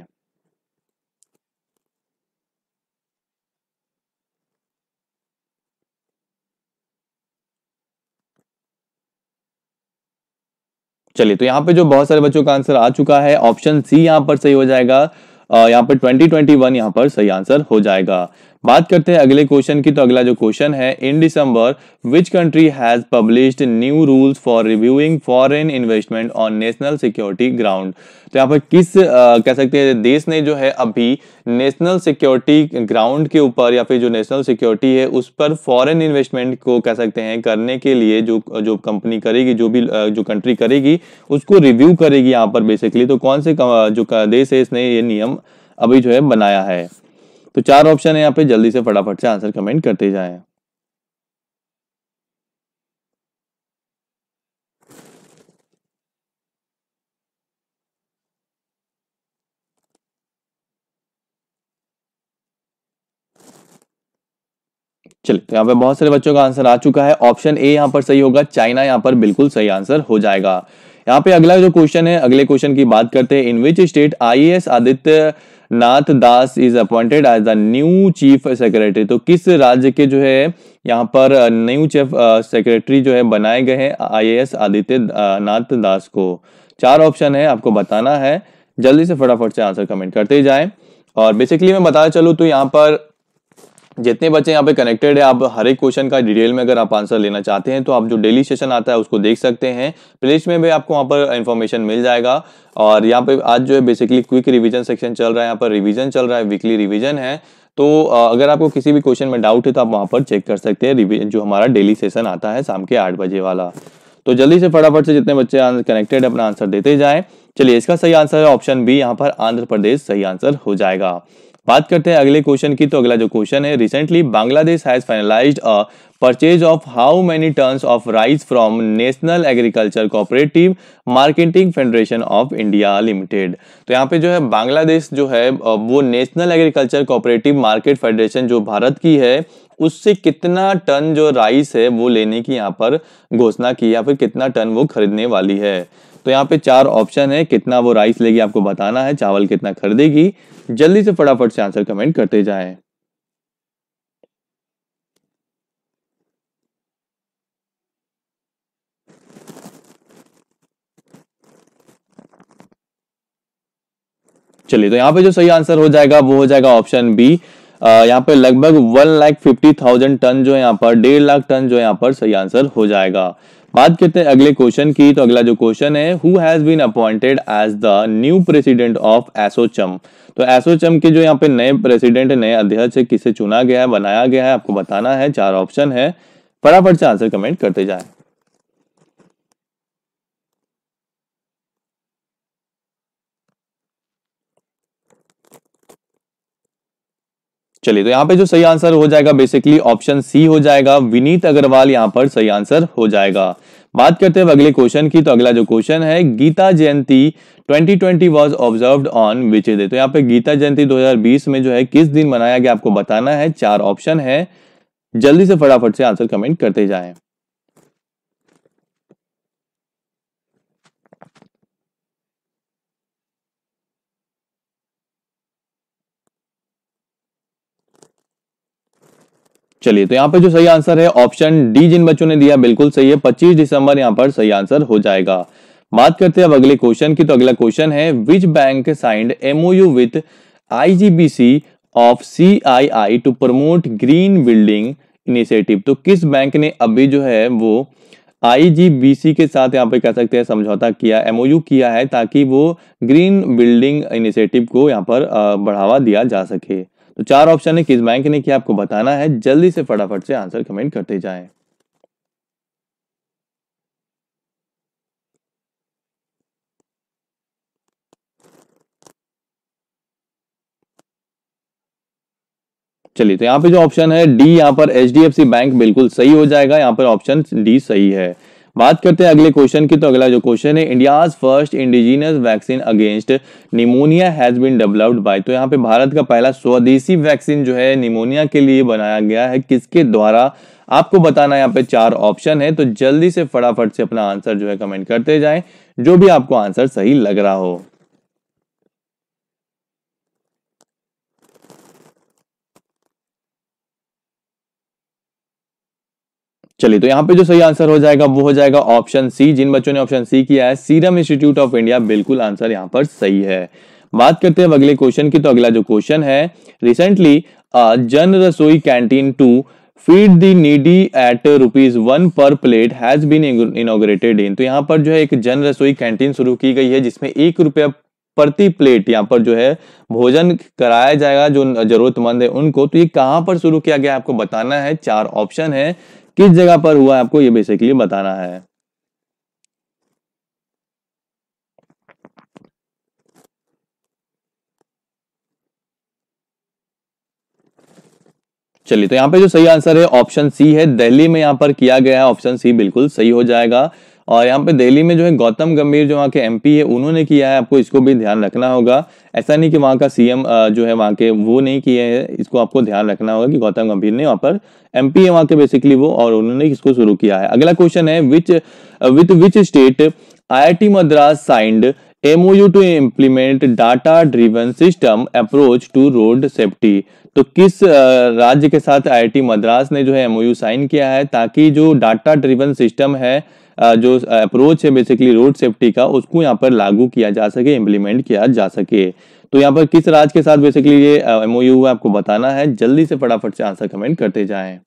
चलिए तो यहाँ पे जो बहुत सारे बच्चों का आंसर आ चुका है ऑप्शन सी यहाँ पर सही हो जाएगा यहाँ पर 2021 यहाँ पर सही आंसर हो जाएगा बात करते हैं अगले क्वेश्चन की तो अगला जो क्वेश्चन है in December which country has published new rules for reviewing foreign investment on national security ground तो यहाँ पर किस आ, कह सकते हैं देश ने जो है अभी नेशनल सिक्योरिटी ग्राउंड के ऊपर या फिर जो नेशनल सिक्योरिटी है उस पर फॉरेन इन्वेस्टमेंट को कह सकते हैं करने के लिए जो जो कंपनी करेगी जो भी जो कंट्री करेगी उसको रिव्यू करेगी यहाँ पर बेसिकली तो कौन से जो देश है इसने ये नियम अभी जो है बनाया है तो चार ऑप्शन है यहाँ पे जल्दी से फटाफट से आंसर कमेंट करते जाए चलिए तो यहाँ पे बहुत सारे बच्चों का आंसर आ चुका है ऑप्शन ए यहाँ पर सही होगा चाइना यहाँ पर बिल्कुल सही आंसर हो जाएगा यहाँ पे अगला जो क्वेश्चन है अगले क्वेश्चन की बात करते हैं in which state I Aditya Nath Das is appointed as the new chief secretary तो किस राज्य के जो है यहाँ पर न्यू चीफ सेक्रेटरी जो है बनाए गए हैं IAS uh, Aditya uh, Nath Das को चार ऑप्शन है आपको बताना है जल्दी से फटाफट से आंसर कमेंट करते जाए और बेसिकली मैं बताया चलू तो यहाँ पर जितने बच्चे यहाँ पे कनेक्टेड है आप हर एक क्वेश्चन का डिटेल में अगर आप आंसर लेना चाहते हैं तो आप जो डेली सेशन आता है उसको देख सकते हैं प्लेलिस्ट में भी आपको वहाँ पर इन्फॉर्मेशन मिल जाएगा और यहाँ पे आज जो है बेसिकली क्विक रिवीजन सेक्शन चल रहा है यहाँ पर रिवीजन चल रहा है वीकली रिवीजन है तो अगर आपको किसी भी क्वेश्चन में डाउट है तो आप वहाँ पर चेक कर सकते हैं जो हमारा डेली सेशन आता है शाम के आठ बजे वाला तो जल्दी से फटाफट से जितने बच्चे कनेक्टेड अपना आंसर देते जाए चलिए इसका सही आंसर है ऑप्शन बी यहाँ पर आंध्र प्रदेश सही आंसर हो जाएगा बात करते हैं अगले क्वेश्चन की तो अगला जो क्वेश्चन है recently Bangladesh has finalised a purchase of how many tons of rice from national agriculture cooperative marketing federation of India limited तो यहाँ पे जो है बांग्लादेश जो है वो national agriculture cooperative market federation जो भारत की है उससे कितना टन जो राइस है वो लेने की यहाँ पर घोषणा की या फिर कितना टन वो खरीदने वाली है तो यहाँ पे चार ऑप्शन है कितना वो राइस लेगी आपको बताना है चावल कितना खरीदेगी जल्दी से फटाफट से आंसर कमेंट करते जाए चलिए तो यहाँ पे जो सही आंसर हो जाएगा वो हो जाएगा ऑप्शन बी यहाँ पे लगभग one lakh fifty thousand ton जो यहाँ पर डेढ़ लाख टन जो यहाँ पर सही आंसर हो जाएगा बात करते हैं अगले क्वेश्चन की तो अगला जो क्वेश्चन है who has been appointed as the new president of ASSOCHAM तो एसोचम के जो यहाँ पे नए प्रेसिडेंट नए अध्यक्ष है किसे चुना गया है बनाया गया है आपको बताना है चार ऑप्शन है फटाफट से आंसर कमेंट करते जाए चलिए तो यहाँ पे जो सही आंसर हो जाएगा बेसिकली ऑप्शन सी हो जाएगा विनीत अग्रवाल यहाँ पर सही आंसर हो जाएगा बात करते हैं अगले क्वेश्चन की तो अगला जो क्वेश्चन है Gita Jayanti 2020 was observed on which day तो यहाँ पे गीता जयंती 2020 में जो है किस दिन मनाया गया आपको बताना है चार ऑप्शन है जल्दी से फटाफट से आंसर कमेंट करते जाएं चलिए तो यहाँ पर जो सही आंसर है ऑप्शन डी जिन बच्चों ने दिया बिल्कुल सही है पच्चीस दिसंबर यहाँ पर सही आंसर हो जाएगा बात करते हैं अब अगले क्वेश्चन की तो अगला क्वेश्चन है which bank signed MoU with IGBC of CII to promote green building initiative तो किस बैंक ने अभी जो है वो आईजीबीसी के साथ यहाँ पे कह सकते हैं समझौता किया एमओयू किया है ताकि वो ग्रीन बिल्डिंग इनिशिएटिव को यहाँ पर बढ़ावा दिया जा सके तो चार ऑप्शन है किस बैंक ने किया आपको बताना है जल्दी से फटाफट से आंसर कमेंट करते जाए चलिए तो यहाँ पे जो ऑप्शन है डी यहाँ पर एच बैंक बिल्कुल सही हो जाएगा यहाँ पर ऑप्शन डी सही है बात करते हैं अगले क्वेश्चन की तो अगला जो क्वेश्चन है India's first indigenous vaccine against pneumonia has been developed by तो यहाँ पे भारत का पहला स्वदेशी वैक्सीन जो है निमोनिया के लिए बनाया गया है किसके द्वारा आपको बताना यहाँ पे चार ऑप्शन है तो जल्दी से फटाफट से अपना आंसर जो है कमेंट करते जाए जो भी आपको आंसर सही लग रहा हो चलिए तो यहाँ पे जो सही आंसर हो जाएगा वो हो जाएगा ऑप्शन सी जिन बच्चों ने ऑप्शन सी किया है सीरम इंस्टीट्यूट ऑफ इंडिया बिल्कुल आंसर यहाँ पर सही है बात करते हैं अगले क्वेश्चन की तो अगला जो क्वेश्चन है recently Jan Rasoi canteen to feed the needy at rupees one per plate has been inaugurated in तो यहाँ पर जो है एक जन रसोई कैंटीन शुरू की गई है जिसमें एक रुपया प्रति प्लेट यहाँ पर जो है भोजन कराया जाएगा जो जरूरतमंद है उनको तो ये कहाँ पर शुरू किया गया आपको बताना है चार ऑप्शन है किस जगह पर हुआ है आपको ये बेसिकली बताना है चलिए तो यहाँ पे जो सही आंसर है ऑप्शन सी है दिल्ली में यहाँ पर किया गया है ऑप्शन सी बिल्कुल सही हो जाएगा और यहाँ पे दिल्ली में जो है गौतम गंभीर जो वहाँ के एमपी है उन्होंने किया है आपको इसको भी ध्यान रखना होगा ऐसा नहीं कि वहाँ का सीएम जो है वहाँ के वो नहीं किए हैं इसको आपको ध्यान रखना होगा कि गौतम गंभीर ने वहाँ पर एमपी है वहाँ के बेसिकली वो और उन्होंने इसको शुरू किया है अगला क्वेश्चन है which with which state I Madras signed MOU to implement data driven system approach to road safety तो किस राज्य के साथ टी मद्रास ने जो है एमओयू साइन किया है ताकि जो डाटा ड्रीवन सिस्टम है जो अप्रोच है बेसिकली रोड सेफ्टी का उसको यहाँ पर लागू किया जा सके इम्प्लीमेंट किया जा सके तो यहाँ पर किस राज्य के साथ बेसिकली ये एमओयू हुआ आपको बताना है जल्दी से फटाफट से आंसर कमेंट करते जाए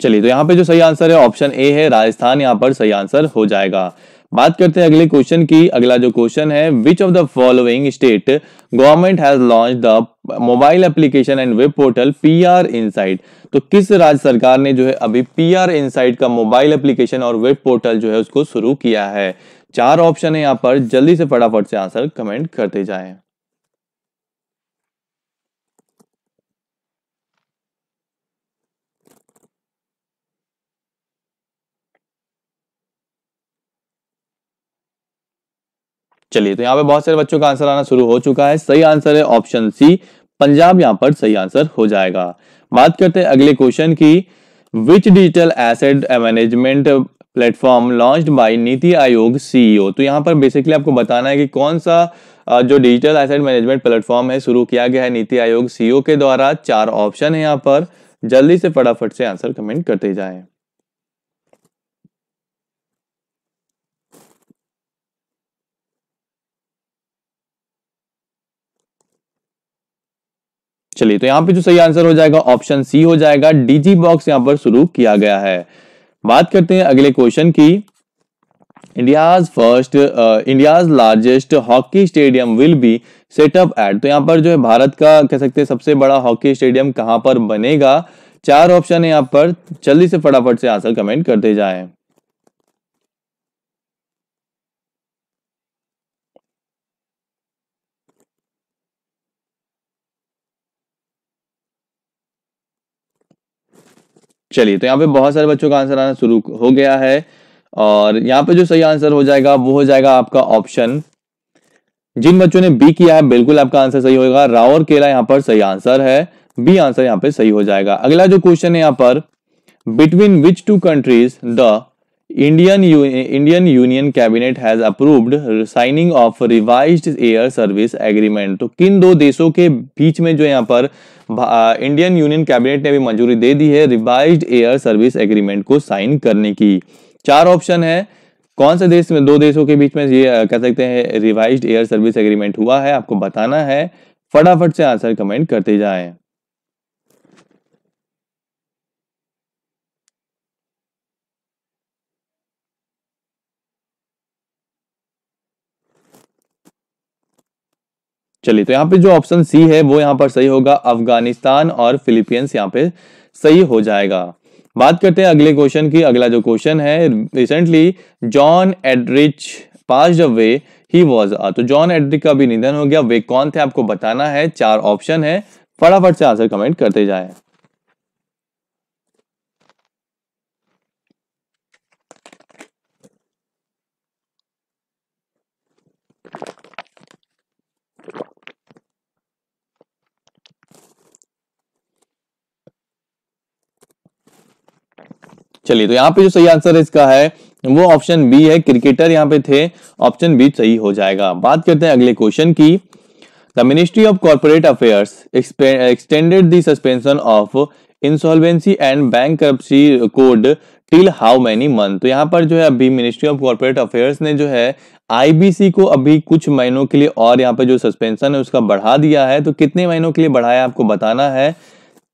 चलिए तो यहाँ पे जो सही आंसर है ऑप्शन ए है राजस्थान यहाँ पर सही आंसर हो जाएगा बात करते हैं अगले क्वेश्चन की अगला जो क्वेश्चन है which of the following state government has launch the mobile application and web portal P R insight तो किस राज्य सरकार ने जो है अभी पी आर इनसाइट का मोबाइल एप्लीकेशन और वेब पोर्टल जो है उसको शुरू किया है चार ऑप्शन है यहाँ पर जल्दी से फटाफट से आंसर कमेंट करते जाए चलिए तो यहाँ पे बहुत सारे बच्चों का आंसर आना शुरू हो चुका है सही आंसर है ऑप्शन सी पंजाब यहाँ पर सही आंसर हो जाएगा बात करते हैं अगले क्वेश्चन की which digital asset management platform launch by NITI Aayog CEO e तो यहाँ पर बेसिकली आपको बताना है कि कौन सा जो डिजिटल एसेड मैनेजमेंट प्लेटफॉर्म है शुरू किया गया है नीति आयोग सीईओ e के द्वारा चार ऑप्शन है यहाँ पर जल्दी से फटाफट से आंसर कमेंट करते जाएं चलिए तो यहाँ पे जो सही आंसर हो जाएगा ऑप्शन सी हो जाएगा डीजी बॉक्स यहाँ पर शुरू किया गया है बात करते हैं अगले क्वेश्चन की India's first India's largest hockey stadium will be set up at तो यहाँ पर जो है भारत का कह सकते हैं सबसे बड़ा हॉकी स्टेडियम कहाँ पर बनेगा चार ऑप्शन है यहाँ पर जल्दी से फटाफट से आंसर कमेंट करते जाएं चलिए तो यहाँ पे बहुत सारे बच्चों का आंसर आना शुरू हो गया है और यहाँ पे जो सही आंसर हो जाएगा वो हो जाएगा आपका ऑप्शन जिन बच्चों ने बी किया है बिल्कुल आपका आंसर सही होगा राव और केला यहाँ पर सही आंसर है बी आंसर यहाँ पे सही हो जाएगा अगला जो क्वेश्चन है यहाँ पर between which two countries the Indian Indian union cabinet has approved signing of revised air service agreement तो किन दो देशों के बीच में जो यहाँ पर इंडियन यूनियन कैबिनेट ने भी मंजूरी दे दी है रिवाइज्ड एयर सर्विस एग्रीमेंट को साइन करने की चार ऑप्शन है कौन से देश में दो देशों के बीच में ये कह सकते हैं रिवाइज एयर सर्विस एग्रीमेंट हुआ है आपको बताना है फटाफट से आंसर कमेंट करते जाएं चलिए तो यहाँ पे जो ऑप्शन सी है वो यहाँ पर सही होगा अफगानिस्तान और फिलीपींस यहाँ पे सही हो जाएगा बात करते हैं अगले क्वेश्चन की अगला जो क्वेश्चन है recently John Edrich pass away he was तो जॉन एडरिक का भी निधन हो गया वे कौन थे आपको बताना है चार ऑप्शन है फटाफट से आंसर कमेंट करते जाए चलिए तो यहाँ पे जो सही आंसर है इसका है वो ऑप्शन बी है क्रिकेटर यहाँ पे थे ऑप्शन बी सही हो जाएगा बात करते हैं अगले क्वेश्चन की the ministry of corporate affairs extended the suspension of insolvency and bankruptcy code till how many month तो यहाँ पर जो है अभी मिनिस्ट्री ऑफ कॉर्पोरेट अफेयर्स ने जो है आईबीसी को अभी कुछ महीनों के लिए और यहाँ पे जो सस्पेंशन है उसका बढ़ा दिया है तो कितने महीनों के लिए बढ़ाया आपको बताना है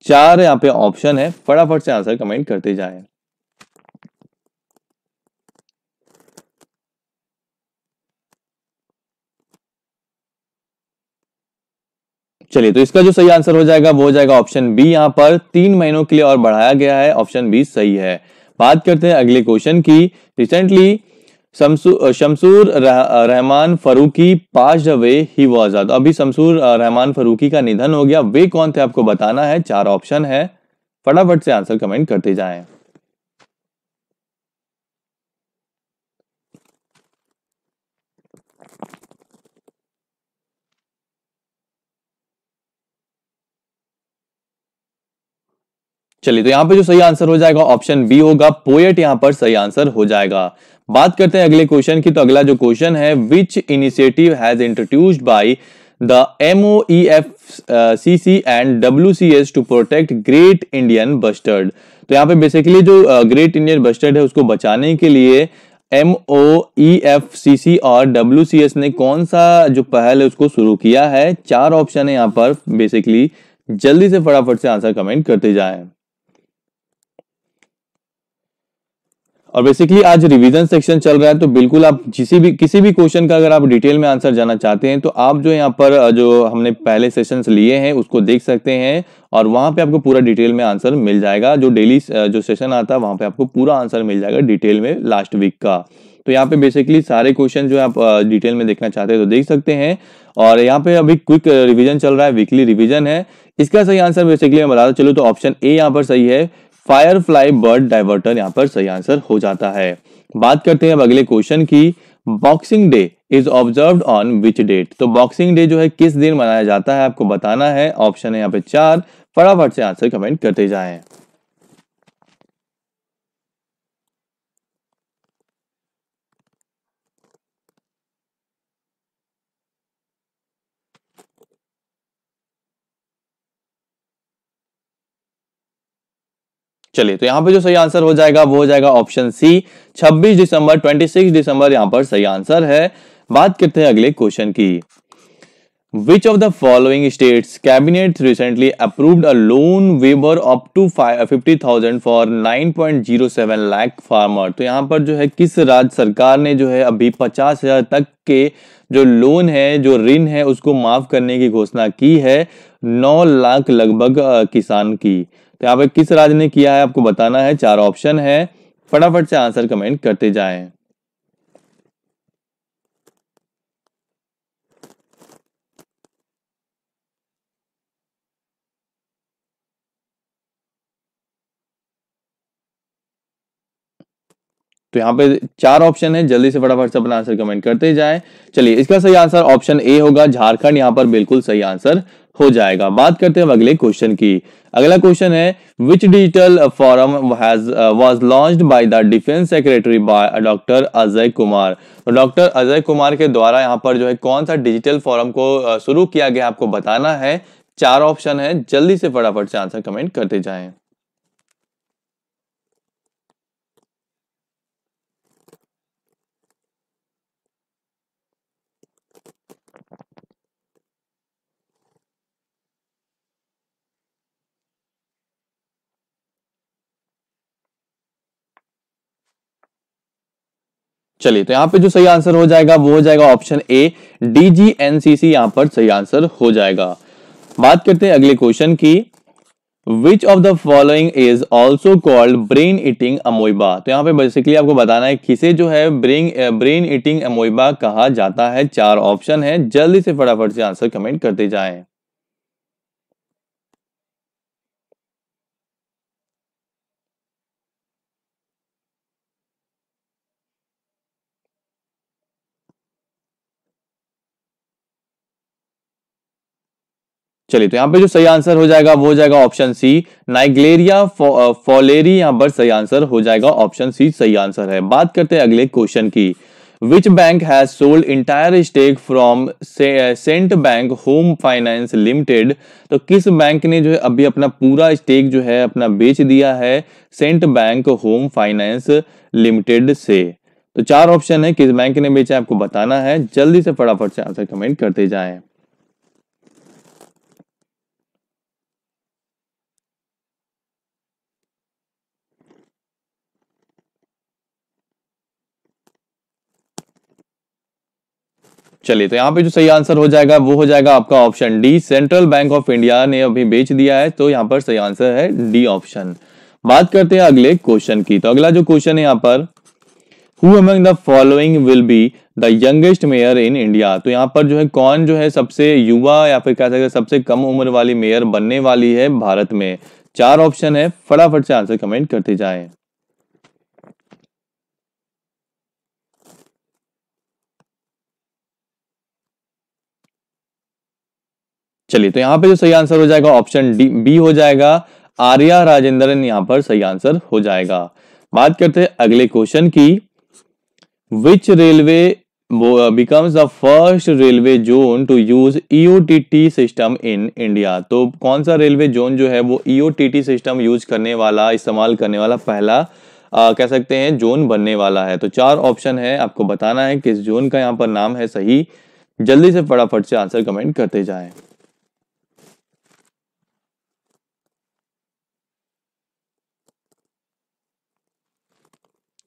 चार यहाँ पे ऑप्शन है फटाफट से आंसर कमेंट करते जाए चलिए तो इसका जो सही आंसर हो जाएगा वो हो जाएगा ऑप्शन बी यहाँ पर तीन महीनों के लिए और बढ़ाया गया है ऑप्शन बी सही है बात करते हैं अगले क्वेश्चन की रिसेंटली शमसूर रह, Rahman Faruqi pass away he वो आजाद अभी शमसूर रहमान फरूकी का निधन हो गया वे कौन थे आपको बताना है चार ऑप्शन है फटाफट से आंसर कमेंट करते जाएं चलिए तो यहाँ पे जो सही आंसर हो जाएगा ऑप्शन बी होगा पोएट यहाँ पर सही आंसर हो जाएगा बात करते हैं अगले क्वेश्चन की तो अगला जो क्वेश्चन है which initiative has introduced by the F C C and W C S to protect great Indian bustard तो यहाँ पे बेसिकली जो ग्रेट इंडियन बस्टर्ड है उसको बचाने के लिए एम ई एफ सी सी और डब्ल्यू सी एस ने कौन सा जो पहल है उसको शुरू किया है चार ऑप्शन है यहाँ पर बेसिकली जल्दी से फटाफट से आंसर कमेंट करते जाएं और बेसिकली आज रिवीजन सेक्शन चल रहा है तो बिल्कुल आप किसी भी किसी भी क्वेश्चन का अगर आप डिटेल में आंसर जाना चाहते हैं तो आप जो यहाँ पर जो हमने पहले सेशन लिए हैं उसको देख सकते हैं और वहां पे आपको पूरा डिटेल में आंसर मिल जाएगा जो डेली जो सेशन आता है वहां पे आपको पूरा आंसर मिल जाएगा डिटेल में लास्ट वीक का तो यहाँ पे बेसिकली सारे क्वेश्चन जो आप डिटेल में देखना चाहते हैं तो देख सकते हैं और यहाँ पे अभी क्विक रिविजन चल रहा है वीकली रिविजन है इसका सही आंसर बेसिकली मैं बताता चलो तो ऑप्शन ए यहाँ पर सही है फायरफ्लाई बर्ड डाइवर्टर यहाँ पर सही आंसर हो जाता है बात करते हैं अब अगले क्वेश्चन की Boxing Day is observe on which date तो बॉक्सिंग डे जो है किस दिन मनाया जाता है आपको बताना है ऑप्शन है यहाँ पे चार फटाफट से आंसर कमेंट करते जाएं चलिए तो यहाँ पे जो सही आंसर हो जाएगा वो हो जाएगा ऑप्शन सी 26 दिसंबर 26 दिसंबर यहाँ पर सही आंसर है बात करते हैं अगले क्वेश्चन की which of the following Which cabinet recently following states cabinets recently approved a fifty thousand for nine point zero seven lakh farmer तो यहाँ पर जो है किस राज्य सरकार ने जो है अभी पचास हजार तक के जो लोन है जो ऋण है उसको माफ करने की घोषणा की है नौ लाख लगभग किसान की तो यहाँ पे किस राज्य ने किया है आपको बताना है चार ऑप्शन है फटाफट से आंसर कमेंट करते जाएं तो यहाँ पे चार ऑप्शन है जल्दी से फटाफट से अपना आंसर कमेंट करते जाए चलिए इसका सही आंसर ऑप्शन ए होगा झारखंड यहाँ पर बिल्कुल सही आंसर हो जाएगा बात करते हैं अगले क्वेश्चन की अगला क्वेश्चन है which digital forum was launch by the defence secretary by doctor Ajay Kumar तो डॉक्टर अजय कुमार के द्वारा यहाँ पर जो है कौन सा डिजिटल फॉरम को uh, शुरू किया गया आपको बताना है चार ऑप्शन है जल्दी से फटाफट से आंसर कमेंट करते जाएं चलिए तो यहाँ पे जो सही आंसर हो जाएगा वो हो जाएगा option A D G N C C यहाँ पर सही आंसर हो जाएगा बात करते हैं अगले क्वेश्चन की which of the following is also called brain eating amoeba तो यहाँ पे बेसिकली आपको बताना है किसे जो है ब्रेन ब्रेन ईटिंग अमोइबा कहा जाता है चार ऑप्शन है जल्दी से फटाफट से आंसर कमेंट करते जाएं चलिए तो यहाँ पे जो सही आंसर हो जाएगा वो हो जाएगा ऑप्शन सी नाइग्लेरिया फॉलेरी यहाँ पर सही आंसर हो जाएगा ऑप्शन सी सही आंसर है बात करते हैं अगले क्वेश्चन की which bank has sold entire stake from cent bank home finance limited तो किस बैंक ने जो है अभी अपना पूरा स्टेक जो है अपना बेच दिया है cent bank home finance limited से तो चार ऑप्शन है किस बैंक ने बेचा आपको बताना है जल्दी से फटाफट से आंसर कमेंट करते जाएं चलिए तो यहाँ पे जो सही आंसर हो जाएगा वो हो जाएगा आपका option D central bank of India ने अभी बेच दिया है तो यहाँ पर सही आंसर है डी ऑप्शन बात करते हैं अगले क्वेश्चन की तो अगला जो क्वेश्चन है यहाँ पर who among the following will be the youngest mayor in India तो यहाँ पर जो है कौन जो है सबसे युवा या फिर कह सकते सबसे कम उम्र वाली मेयर बनने वाली है भारत में चार ऑप्शन है फटाफट से आंसर कमेंट करते जाएं चलिए तो यहाँ पे जो सही आंसर हो जाएगा ऑप्शन डी बी हो जाएगा आर्या राजेंद्रन यहाँ पर सही आंसर हो जाएगा बात करते हैं अगले क्वेश्चन की which railway becomes the first railway zone to use EOTT system in India तो कौन सा रेलवे जोन जो है वो ईओटीटी सिस्टम यूज करने वाला इस्तेमाल करने वाला पहला आ, uh, कह सकते हैं जोन बनने वाला है तो चार ऑप्शन है आपको बताना है किस जोन का यहाँ पर नाम है सही जल्दी से फटाफट से आंसर कमेंट करते जाएं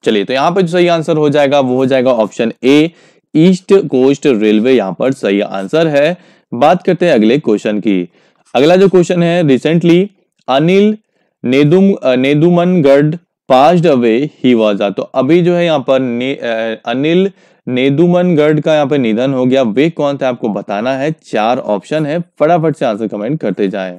चलिए तो यहाँ पर जो सही आंसर हो जाएगा वो हो जाएगा option A east coast railway यहाँ पर सही आंसर है बात करते हैं अगले क्वेश्चन की अगला जो क्वेश्चन है recently Anil Nedum Nedumangad passed away he was a तो अभी जो है यहाँ पर ने, आ, अनिल नेदुमनगढ़ का यहाँ पर निधन हो गया वे कौन थे आपको बताना है चार ऑप्शन है फटाफट से आंसर कमेंट करते जाएं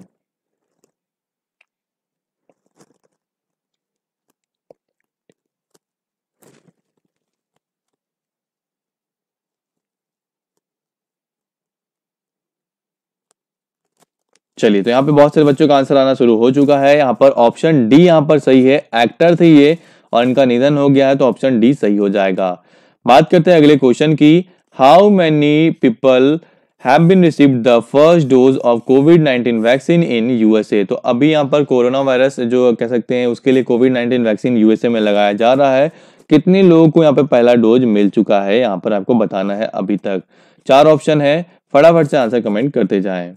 चलिए तो यहाँ पे बहुत सारे बच्चों का आंसर आना शुरू हो चुका है यहाँ पर ऑप्शन डी यहाँ पर सही है एक्टर थे ये और इनका निधन हो गया है तो ऑप्शन डी सही हो जाएगा बात करते हैं अगले क्वेश्चन की how many people have been receive the first dose of covid 19 vaccine in USA तो अभी यहाँ पर कोरोना वायरस जो कह सकते हैं उसके लिए कोविड 19 वैक्सीन यूएसए में लगाया जा रहा है कितने लोगों को यहाँ पे पहला डोज मिल चुका है यहाँ पर आपको बताना है अभी तक चार ऑप्शन है फटाफट से आंसर कमेंट करते जाएं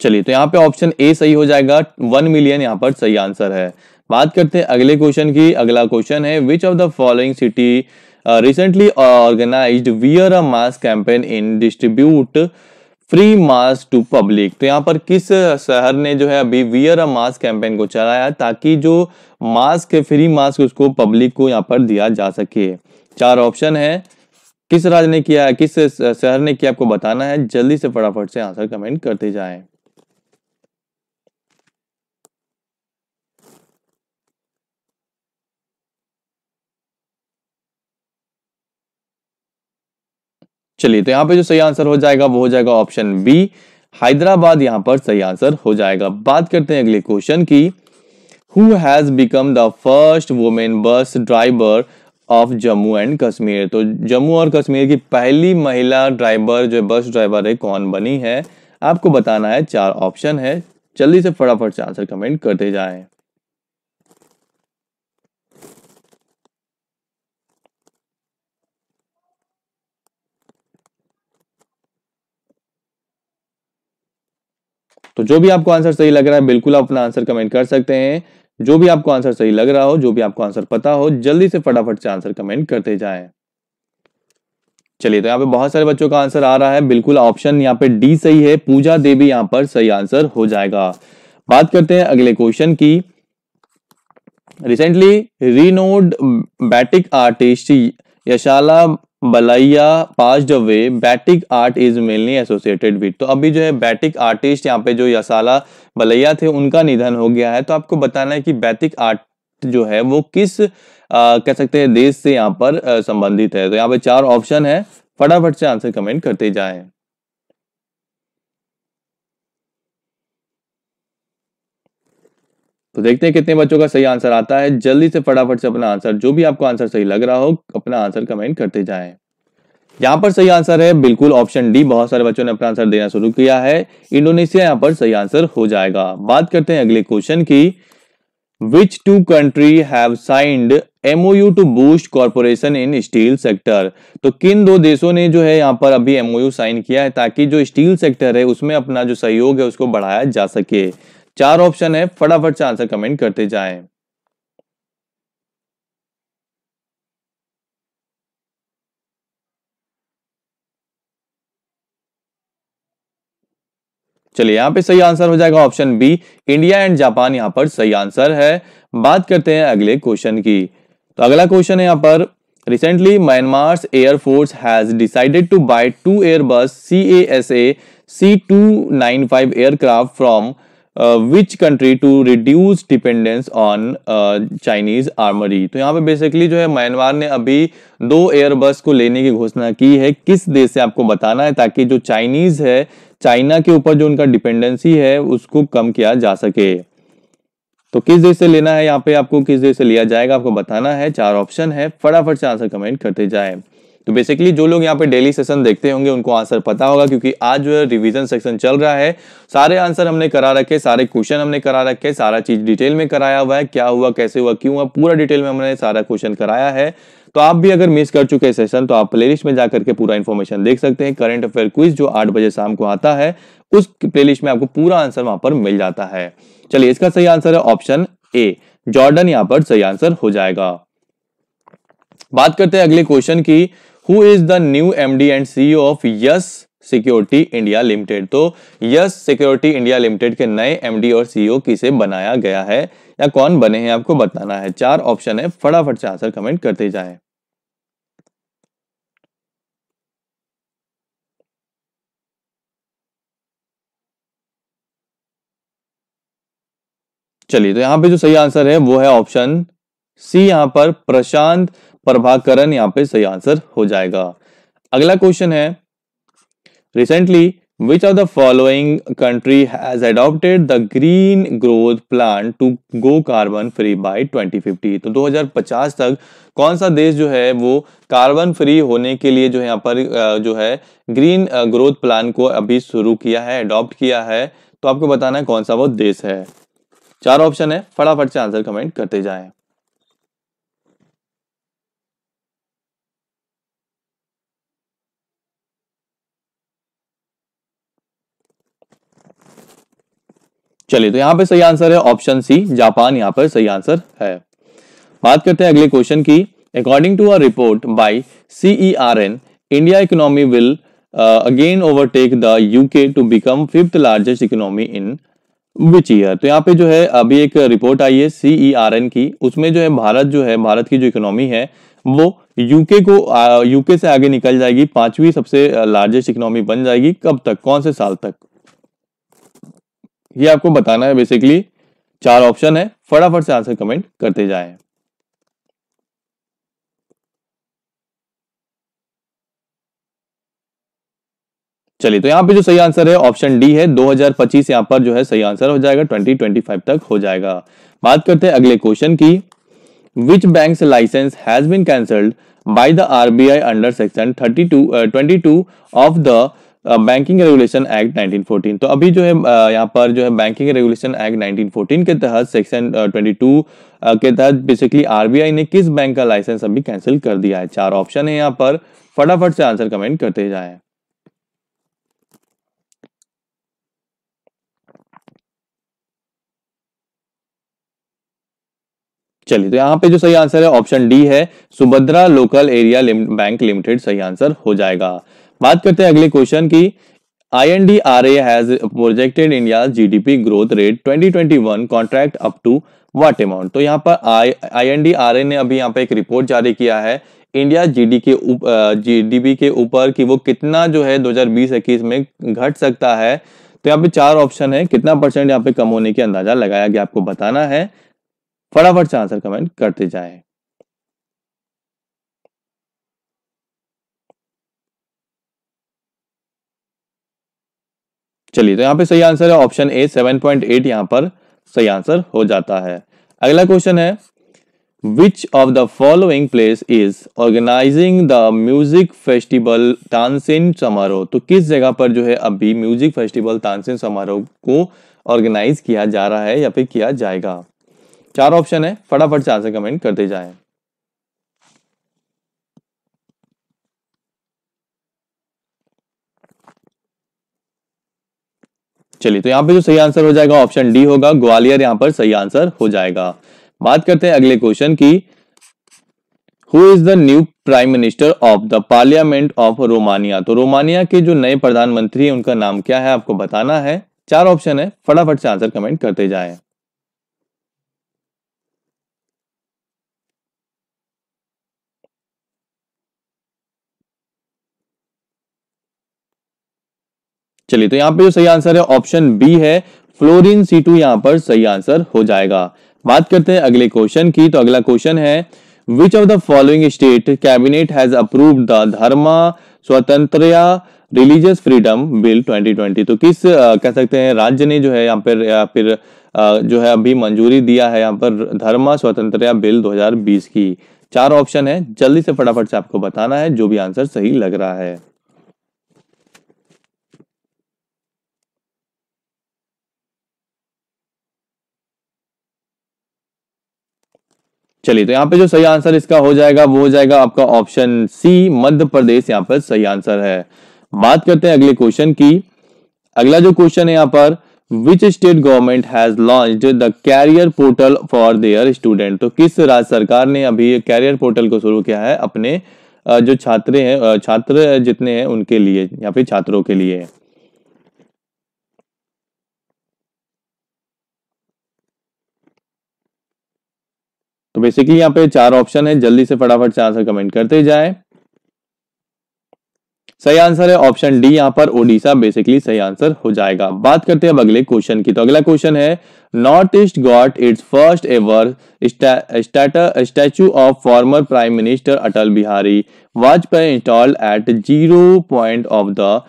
चलिए तो यहाँ पे ऑप्शन ए सही हो जाएगा वन मिलियन यहाँ पर सही आंसर है बात करते हैं अगले क्वेश्चन की अगला क्वेश्चन है which of the following city recently organise were a mass campaign in distribute free mask to public तो यहाँ पर किस शहर ने जो है अभी वियर अ मास्क कैंपेन को चलाया ताकि जो मास्क फ्री मास्क उसको पब्लिक को यहाँ पर दिया जा सके चार ऑप्शन है किस राज्य ने किया है किस शहर ने किया आपको बताना है जल्दी से फटाफट से आंसर कमेंट करते जाएं चलिए तो यहाँ पे जो सही आंसर हो जाएगा वो हो जाएगा ऑप्शन बी हैदराबाद यहाँ पर सही आंसर हो जाएगा बात करते हैं अगले क्वेश्चन की who has become the first women bus driver of Jammu and Kashmir तो जम्मू और कश्मीर की पहली महिला ड्राइवर जो बस ड्राइवर है कौन बनी है आपको बताना है चार ऑप्शन है जल्दी से फटाफट से आंसर कमेंट करते जाएं तो जो भी आपको आंसर सही लग रहा है बिल्कुल आप अपना आंसर कमेंट कर सकते हैं जो भी आपको आंसर सही लग रहा हो जो भी आपको आंसर पता हो जल्दी से फटाफट से आंसर कमेंट करते जाए चलिए तो यहाँ पे बहुत सारे बच्चों का आंसर आ रहा है बिल्कुल ऑप्शन यहाँ पे डी सही है पूजा देवी यहाँ पर सही आंसर हो जाएगा बात करते हैं अगले क्वेश्चन की recently renowned batik artist Yashala Balaiah pass जो वे batik art is mainly associated with तो अभी जो है बैटिक आर्टिस्ट यहाँ पे जो यसाला बलैया थे उनका निधन हो गया है तो आपको बताना है कि बैटिक आर्ट जो है वो किस आ, कह सकते हैं देश से यहाँ पर संबंधित है तो यहाँ पे चार ऑप्शन है फटाफट से आंसर कमेंट करते जाएं तो देखते हैं कितने बच्चों का सही आंसर आता है जल्दी से फटाफट से अपना आंसर जो भी आपको आंसर सही लग रहा हो अपना आंसर कमेंट करते जाएं यहां पर सही आंसर है बिल्कुल ऑप्शन डी बहुत सारे बच्चों ने अपना आंसर देना शुरू किया है इंडोनेशिया यहां पर सही आंसर हो जाएगा बात करते हैं अगले क्वेश्चन की which two country have signed MOU to boost corporation in steel sector तो किन दो देशों ने जो है यहां पर अभी एमओयू साइन किया है ताकि जो स्टील सेक्टर है उसमें अपना जो सहयोग है उसको बढ़ाया जा सके चार ऑप्शन है फटाफट से आंसर कमेंट करते जाएं चलिए यहां पे सही आंसर हो जाएगा option B India and Japan यहां पर सही आंसर है बात करते हैं अगले क्वेश्चन की तो अगला क्वेश्चन है यहां पर recently Myanmar air force has decided to buy two Airbus C A S A C two nine five aircraft from uh, which country to reduce dependence on uh, Chinese armory तो यहाँ पे basically जो है Myanmar ने अभी दो Airbus को लेने की घोषणा की है किस देश से आपको बताना है ताकि जो चाइनीज है चाइना के ऊपर जो उनका डिपेंडेंसी है उसको कम किया जा सके तो किस देश से लेना है यहाँ पे आपको किस देश से लिया जाएगा आपको बताना है चार ऑप्शन है फटाफट से आंसर कमेंट करते जाए तो बेसिकली जो लोग यहाँ पे डेली सेशन देखते होंगे उनको आंसर पता होगा क्योंकि आज जो है रिविजन सेक्शन चल रहा है सारे आंसर हमने करा रखे सारे क्वेश्चन हमने करा रखे सारा चीज डिटेल में कराया हुआ है क्या हुआ कैसे हुआ क्यों हुआ पूरा डिटेल में हमने सारा क्वेश्चन कराया है तो आप भी अगर मिस कर चुके सेशन तो आप प्लेलिस्ट में जाकर के पूरा इन्फॉर्मेशन देख सकते हैं करंट अफेयर क्विज जो आठ बजे शाम को आता है उस प्लेलिस्ट में आपको पूरा आंसर वहां पर मिल जाता है चलिए इसका सही आंसर है ऑप्शन ए जॉर्डन यहां पर सही आंसर हो जाएगा बात करते हैं अगले क्वेश्चन की who is the new MD and CEO of Yes security India limited तो यस सिक्योरिटी इंडिया लिमिटेड के नए एमडी और सीईओ e किसे बनाया गया है या कौन बने हैं आपको बताना है चार ऑप्शन है फटाफट से आंसर कमेंट करते जाए चलिए तो यहां पे जो सही आंसर है वो है ऑप्शन सी यहां पर प्रशांत प्रभाकरण यहाँ पे सही आंसर हो जाएगा अगला क्वेश्चन है recently which of the following country has adopted the green growth plan to go carbon free by 2050 तो 2050 तक कौन सा देश जो है वो कार्बन फ्री होने के लिए जो है यहाँ पर जो है ग्रीन ग्रोथ प्लान को अभी शुरू किया है अडॉप्ट किया है तो आपको बताना है कौन सा वो देश है चार ऑप्शन है फटाफट से आंसर कमेंट करते जाएं चलिए तो यहाँ पे सही आंसर है ऑप्शन सी जापान यहाँ पर सही आंसर है बात करते हैं अगले क्वेश्चन की according to a report by an India economy will again overtake the UK to become fifth largest economy in which year तो यहाँ पे जो है अभी एक रिपोर्ट आई है एन e की उसमें जो है भारत जो है भारत की जो इकोनॉमी है वो यूके को यूके uh, से आगे निकल जाएगी पांचवी सबसे लार्जेस्ट uh, इकोनॉमी बन जाएगी कब तक कौन से साल तक ये आपको बताना है बेसिकली चार ऑप्शन है फटाफट से आंसर कमेंट करते जाएं चलिए तो यहां पे जो सही आंसर है ऑप्शन डी है 2025 यहां पर जो है सही आंसर हो जाएगा 2025 तक हो जाएगा बात करते हैं अगले क्वेश्चन की which bank licence has been cancelled by the RBI under section 32 two of the banking regulation act 1914 तो अभी जो है यहाँ पर जो है बैंकिंग रेगुलेशन एक्ट 1914 के तहत सेक्शन 22 के तहत बेसिकली आरबीआई ने किस बैंक का लाइसेंस अभी कैंसिल कर दिया है चार ऑप्शन है यहाँ पर फटाफट से आंसर कमेंट करते जाए चलिए तो यहाँ पे जो सही आंसर है ऑप्शन डी है Subhadra local area bank limited सही आंसर हो जाएगा बात करते हैं अगले क्वेश्चन की INDRA has projected India's GDP growth rate 2021 contract up to what amount? तो यहाँ पर INDRA ने अभी यहाँ पर एक रिपोर्ट जारी किया है इंडिया डी के जीडीपी के ऊपर कि वो कितना जो है 2020-21 में घट सकता है तो यहाँ पे चार ऑप्शन है कितना परसेंट यहाँ पे कम होने के अंदाजा लगाया गया आपको बताना है फटाफट से आंसर कमेंट करते जाएं चलिए तो यहाँ पे सही आंसर है ऑप्शन ए 7.8 पॉइंट यहाँ पर सही आंसर हो जाता है अगला क्वेश्चन है which of the following place is organising the music festival Tansen Samaroh तो किस जगह पर जो है अभी म्यूजिक फेस्टिवल तानसेन समारोह को ऑर्गेनाइज किया जा रहा है या फिर किया जाएगा चार ऑप्शन है फटाफट से आंसर कमेंट करते जाएं चलिए तो यहाँ पे जो सही आंसर हो जाएगा ऑप्शन डी होगा ग्वालियर यहाँ पर सही आंसर हो जाएगा बात करते हैं अगले क्वेश्चन की who is the new prime minister of the parliament of Romania तो रोमानिया के जो नए प्रधानमंत्री हैं उनका नाम क्या है आपको बताना है चार ऑप्शन है फटाफट से आंसर कमेंट करते जाएं चलिए तो यहाँ पे जो सही आंसर है ऑप्शन बी है फ्लोरिन सी टू यहाँ पर सही आंसर हो जाएगा बात करते हैं अगले क्वेश्चन की तो अगला क्वेश्चन है which of the following state cabinet has approve the Dharma Swatantra religious freedom bill 2020 तो किस आ, कह सकते हैं राज्य ने जो है यहाँ पर या फिर जो है अभी मंजूरी दिया है यहाँ पर धर्मा स्वतंत्र बिल 2020 की चार ऑप्शन है जल्दी से फटाफट से आपको बताना है जो भी आंसर सही लग रहा है चलिए तो यहाँ पे जो सही आंसर इसका हो जाएगा वो हो जाएगा आपका ऑप्शन सी मध्य प्रदेश यहाँ पर सही आंसर है बात करते हैं अगले क्वेश्चन की अगला जो क्वेश्चन है यहाँ पर which state government has launch the career portal for their student तो किस राज्य सरकार ने अभी कैरियर पोर्टल को शुरू किया है अपने जो छात्र हैं छात्र जितने हैं उनके लिए या फिर छात्रों के लिए तो बेसिकली यहाँ पे चार ऑप्शन है जल्दी से फटाफट से आंसर कमेंट करते जाए सही आंसर है ऑप्शन डी यहाँ पर ओडिशा बेसिकली सही आंसर हो जाएगा बात करते हैं अब अगले क्वेश्चन की तो अगला क्वेश्चन है north east got its first ever statue of former prime minister Atal Bihari Vajpayee installed at zero point of the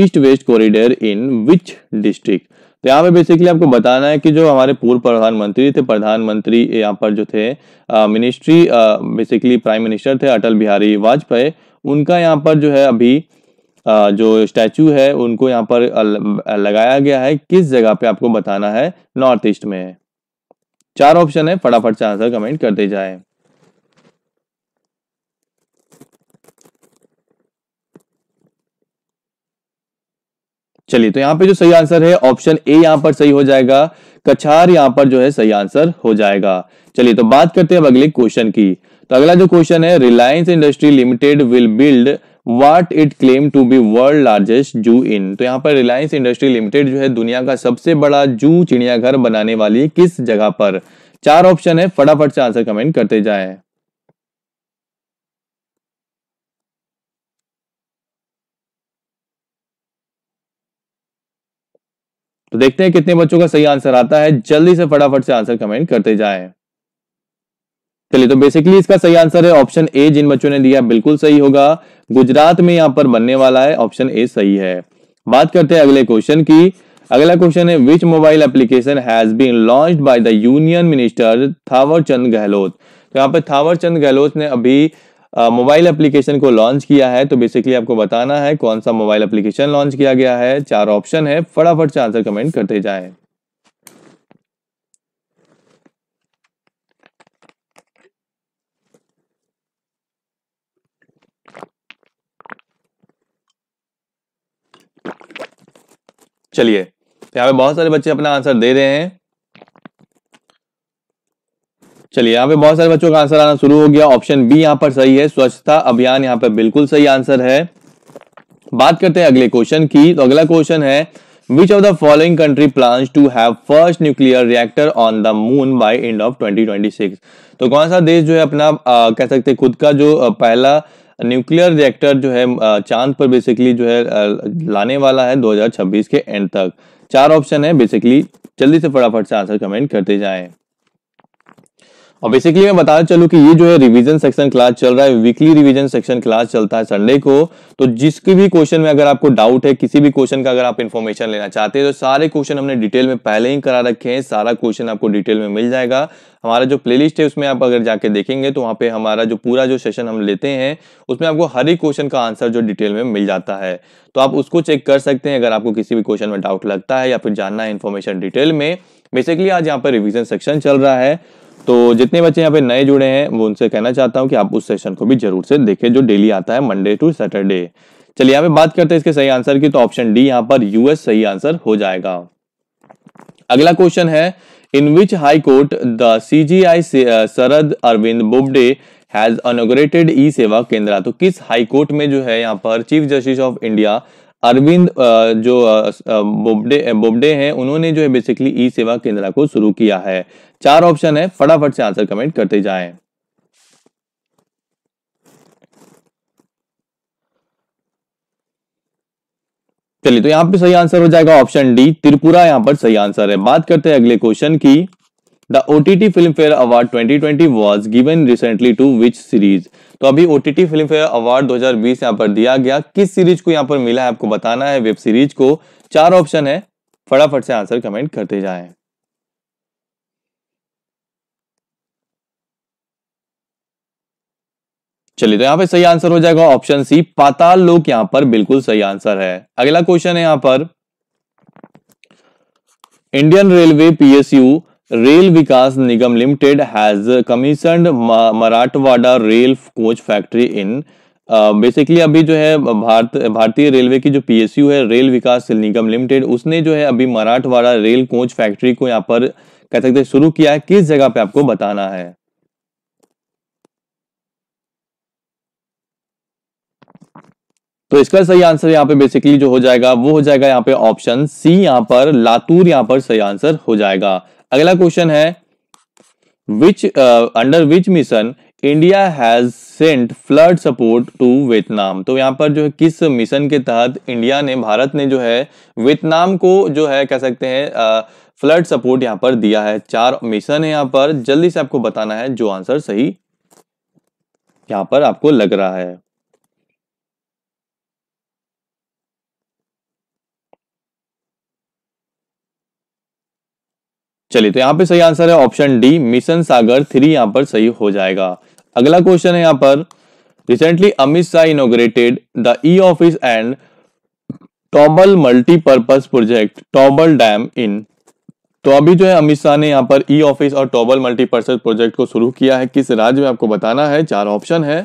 east west corridor in which district तो यहाँ पे बेसिकली आपको बताना है कि जो हमारे पूर्व प्रधानमंत्री थे प्रधानमंत्री यहाँ पर जो थे मिनिस्ट्री बेसिकली प्राइम मिनिस्टर थे अटल बिहारी वाजपेयी उनका यहाँ पर जो है अभी आ, जो स्टैचू है उनको यहाँ पर लगाया गया है किस जगह पे आपको बताना है नॉर्थ ईस्ट में चार ऑप्शन है फटाफट से आंसर कमेंट करते जाए चलिए तो यहाँ पे जो सही आंसर है ऑप्शन ए यहाँ पर सही हो जाएगा कछार यहाँ पर जो है सही आंसर हो जाएगा चलिए तो बात करते हैं अब अगले क्वेश्चन की तो अगला जो क्वेश्चन है Reliance industry limited will build what it claim to be world largest zoo in तो यहाँ पर रिलायंस इंडस्ट्री लिमिटेड जो है दुनिया का सबसे बड़ा जू चिड़ियाघर बनाने वाली किस जगह पर चार ऑप्शन है फटाफट से आंसर कमेंट करते जाए तो देखते हैं कितने बच्चों का सही आंसर आता है जल्दी से फटाफट से आंसर कमेंट करते जाए चलिए तो बेसिकली इसका सही आंसर है ऑप्शन ए जिन बच्चों ने दिया बिल्कुल सही होगा गुजरात में यहां पर बनने वाला है ऑप्शन ए सही है बात करते हैं अगले क्वेश्चन की अगला क्वेश्चन है which mobile application has been launch by the union minister Thawar Chand Gehlot तो यहाँ पर थावर चंद गहलोत ने अभी मोबाइल एप्लीकेशन को लॉन्च किया है तो बेसिकली आपको बताना है कौन सा मोबाइल एप्लीकेशन लॉन्च किया गया है चार ऑप्शन है फटाफट से आंसर कमेंट करते जाए चलिए यहाँ पे बहुत सारे बच्चे अपना आंसर दे रहे हैं चलिए यहाँ पे बहुत सारे बच्चों का आंसर आना शुरू हो गया ऑप्शन बी यहाँ पर सही है स्वच्छता अभियान यहाँ पर बिल्कुल सही आंसर है बात करते हैं अगले क्वेश्चन की तो अगला क्वेश्चन है which of the following country plan to have first nuclear reactor on the moon by end of 2026 तो कौन सा देश जो है अपना आ, कह सकते खुद का जो पहला न्यूक्लियर रिएक्टर जो है चांद पर बेसिकली जो है लाने वाला है 2026 के एंड तक चार ऑप्शन है बेसिकली जल्दी से फटाफट से आंसर कमेंट करते जाएं और बेसिकली मैं बता चलू कि ये जो है रिवीजन सेक्शन क्लास चल रहा है वीकली रिवीजन सेक्शन क्लास चलता है संडे को तो जिसके भी क्वेश्चन में अगर आपको डाउट है किसी भी क्वेश्चन का अगर आप इन्फॉर्मेशन लेना चाहते हैं तो सारे क्वेश्चन हमने डिटेल में पहले ही करा रखे हैं सारा क्वेश्चन आपको डिटेल में मिल जाएगा हमारा जो प्लेलिस्ट है उसमें आप अगर जाके देखेंगे तो वहाँ पे हमारा जो पूरा जो सेशन हम लेते हैं उसमें आपको हर एक क्वेश्चन का आंसर जो डिटेल में मिल जाता है तो आप उसको चेक कर सकते हैं अगर आपको किसी भी क्वेश्चन में डाउट लगता है या फिर जानना है इन्फॉर्मेशन डिटेल में बेसिकली आज यहाँ पर रिविजन सेक्शन चल रहा है तो जितने बच्चे यहाँ पे नए जुड़े हैं वो उनसे कहना चाहता हूँ कि आप उस सेशन को भी जरूर से देखें जो डेली आता है मंडे टू सैटरडे चलिए यहाँ पे बात करते हैं इसके सही आंसर की तो ऑप्शन डी यहाँ पर यूएस सही आंसर हो जाएगा अगला क्वेश्चन है in which high court the C J I Sharad Arvind Bobde has inaugurated e Seva Kendra तो किस हाई कोर्ट में जो है यहाँ पर chief justice of India Arvind जो बोबडे बोबडे हैं उन्होंने जो है बेसिकली ई सेवा केंद्र को शुरू किया है चार ऑप्शन है फटाफट से आंसर कमेंट करते जाएं चलिए तो यहां पे सही आंसर हो जाएगा ऑप्शन डी त्रिपुरा यहां पर सही आंसर है बात करते हैं अगले क्वेश्चन की the OTT Filmfare award 2020 was given recently to which series तो अभी ओटीटी फिल्म फेयर अवार्ड 2020 यहां पर दिया गया किस सीरीज को यहां पर मिला है आपको बताना है वेब सीरीज को चार ऑप्शन है फटाफट से आंसर कमेंट करते जाए चलिए तो यहाँ पे सही आंसर हो जाएगा ऑप्शन सी पाताल लोक यहाँ पर बिल्कुल सही आंसर है अगला क्वेश्चन है यहाँ पर Indian railway PSU rail Vikas Nigam limited has commission Marathwada rail coach factory in basically अभी जो है भारत भारतीय रेलवे की जो पीएसयू है रेल विकास निगम लिमिटेड उसने जो है अभी मराठवाड़ा रेल कोच फैक्ट्री को यहाँ पर कह सकते शुरू किया है किस जगह पे आपको बताना है तो इसका सही आंसर यहाँ पे बेसिकली जो हो जाएगा वो हो जाएगा यहाँ पे ऑप्शन सी यहाँ पर लातूर यहाँ पर सही आंसर हो जाएगा अगला क्वेश्चन है which under which mission India has sent flood support to Vietnam तो यहाँ पर जो है किस मिशन के तहत इंडिया ने भारत ने जो है वियतनाम को जो है कह सकते हैं फ्लड uh, सपोर्ट यहाँ पर दिया है चार मिशन है यहाँ पर जल्दी से आपको बताना है जो आंसर सही यहाँ पर आपको लग रहा है चलिए तो यहाँ पे सही आंसर है option D mission Sagar three यहाँ पर सही हो जाएगा अगला क्वेश्चन है यहाँ पर recently Amit Shah inaugurated the e office and Thoubal multipurpose project Thoubal dam in तो अभी जो है अमित शाह ने यहाँ पर ई ऑफिस और टॉबल मल्टीपर्पज प्रोजेक्ट को शुरू किया है किस राज्य में आपको बताना है चार ऑप्शन है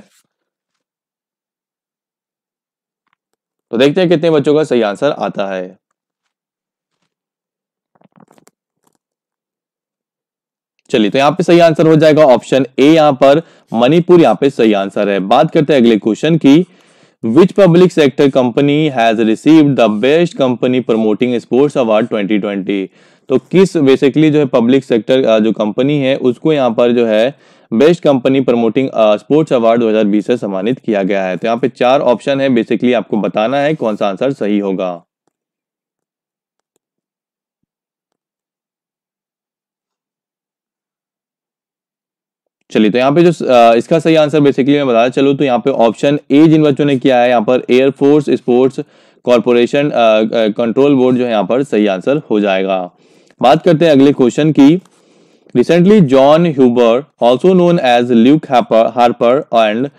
तो देखते हैं कितने बच्चों का सही आंसर आता है चलिए तो यहाँ पे सही आंसर हो जाएगा ऑप्शन ए यहाँ पर मणिपुर यहाँ पे सही आंसर है बात करते हैं अगले क्वेश्चन की which public sector company has receive the best company promoting sports award 2020 तो किस बेसिकली जो है पब्लिक सेक्टर जो कंपनी है उसको यहाँ पर जो है best company promoting sports award 2020 से सम्मानित किया गया है तो यहाँ पे चार ऑप्शन है बेसिकली आपको बताना है कौन सा आंसर सही होगा चलिए तो यहाँ पे जो इसका सही आंसर बेसिकली मैं बता चलूँ तो यहाँ पे ऑप्शन ए जिन बच्चों ने किया है यहाँ पर air force sports corporation control board जो है यहाँ पर सही आंसर हो जाएगा बात करते हैं अगले क्वेश्चन की recently John Huber also known as Luke Harper and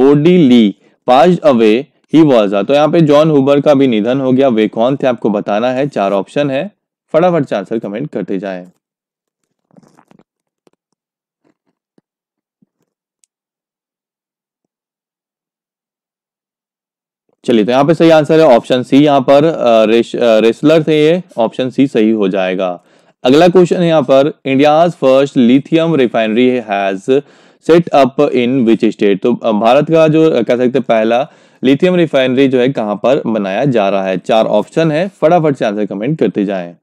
Brodie Lee pass away he was तो यहाँ पे जॉन हुबर का भी निधन हो गया वे कौन थे आपको बताना है चार ऑप्शन है फटाफट से आंसर कमेंट करते जाएं चलिए तो यहाँ पे सही आंसर है ऑप्शन सी यहाँ पर रेस, रेसलर थे ये ऑप्शन सी सही हो जाएगा अगला क्वेश्चन है यहाँ पर India first lithium refinery has set up in which state तो भारत का जो कह सकते पहला लिथियम रिफाइनरी जो है कहाँ पर बनाया जा रहा है चार ऑप्शन है फटाफट से आंसर कमेंट करते जाएं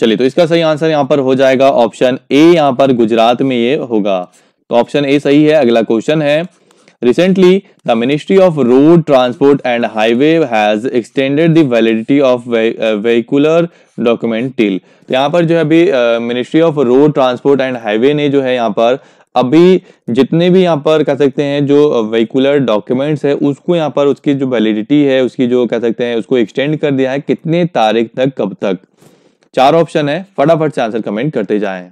चलिए तो इसका सही आंसर यहाँ पर हो जाएगा ऑप्शन ए यहाँ पर गुजरात में ये होगा तो ऑप्शन ए सही है अगला क्वेश्चन है recently the ministry of road transport and highway has extended the validity of vehicular document till तो यहाँ पर जो है अभी ministry of road transport and highway ने जो है यहाँ पर अभी जितने भी यहाँ पर कह सकते हैं जो वेहिकुलर डॉक्यूमेंट्स है उसको यहाँ पर उसकी जो वैलिडिटी है उसकी जो कह सकते हैं उसको एक्सटेंड कर दिया है कितने तारीख तक कब तक चार ऑप्शन है फटाफट से आंसर कमेंट करते जाएं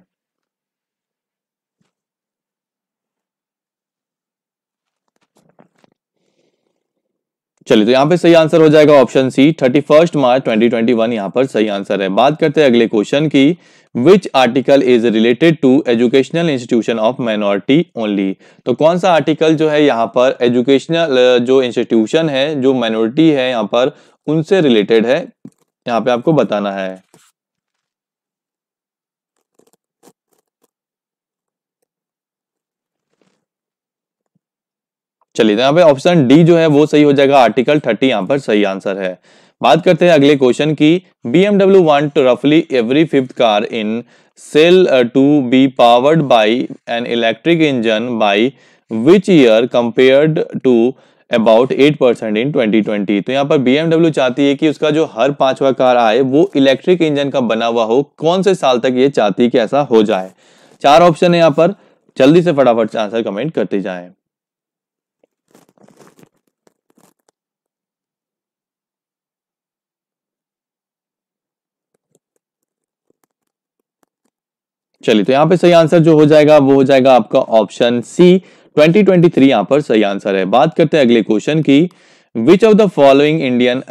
चलिए तो यहां पे सही आंसर हो जाएगा option C thirty first March twenty twenty one यहां पर सही आंसर है बात करते हैं अगले क्वेश्चन की which article is related to educational institution of minority only तो कौन सा आर्टिकल जो है यहाँ पर एजुकेशनल जो इंस्टीट्यूशन है जो माइनॉरिटी है यहाँ पर उनसे रिलेटेड है यहां पे आपको बताना है चलिए तो यहाँ पे ऑप्शन डी जो है वो सही हो जाएगा आर्टिकल थर्टी यहाँ पर सही आंसर है बात करते हैं अगले क्वेश्चन की बी एमडब्ल्यू वॉन्ट रफली every fifth car in sale to be powered by an electric engine by which year compared to about eight percent in twenty twenty तो यहाँ पर बी एमडब्ल्यू चाहती है कि उसका जो हर पांचवा कार आए वो इलेक्ट्रिक इंजन का बना हुआ हो कौन से साल तक ये चाहती है कि ऐसा हो जाए चार ऑप्शन है यहाँ पर जल्दी से फटाफट आंसर कमेंट करते जाएं चलिए तो यहाँ पे सही आंसर जो हो जाएगा वो हो जाएगा आपका ऑप्शन सी 2023 यहाँ पर सही आंसर है बात करते हैं अगले क्वेश्चन की which of the following Indian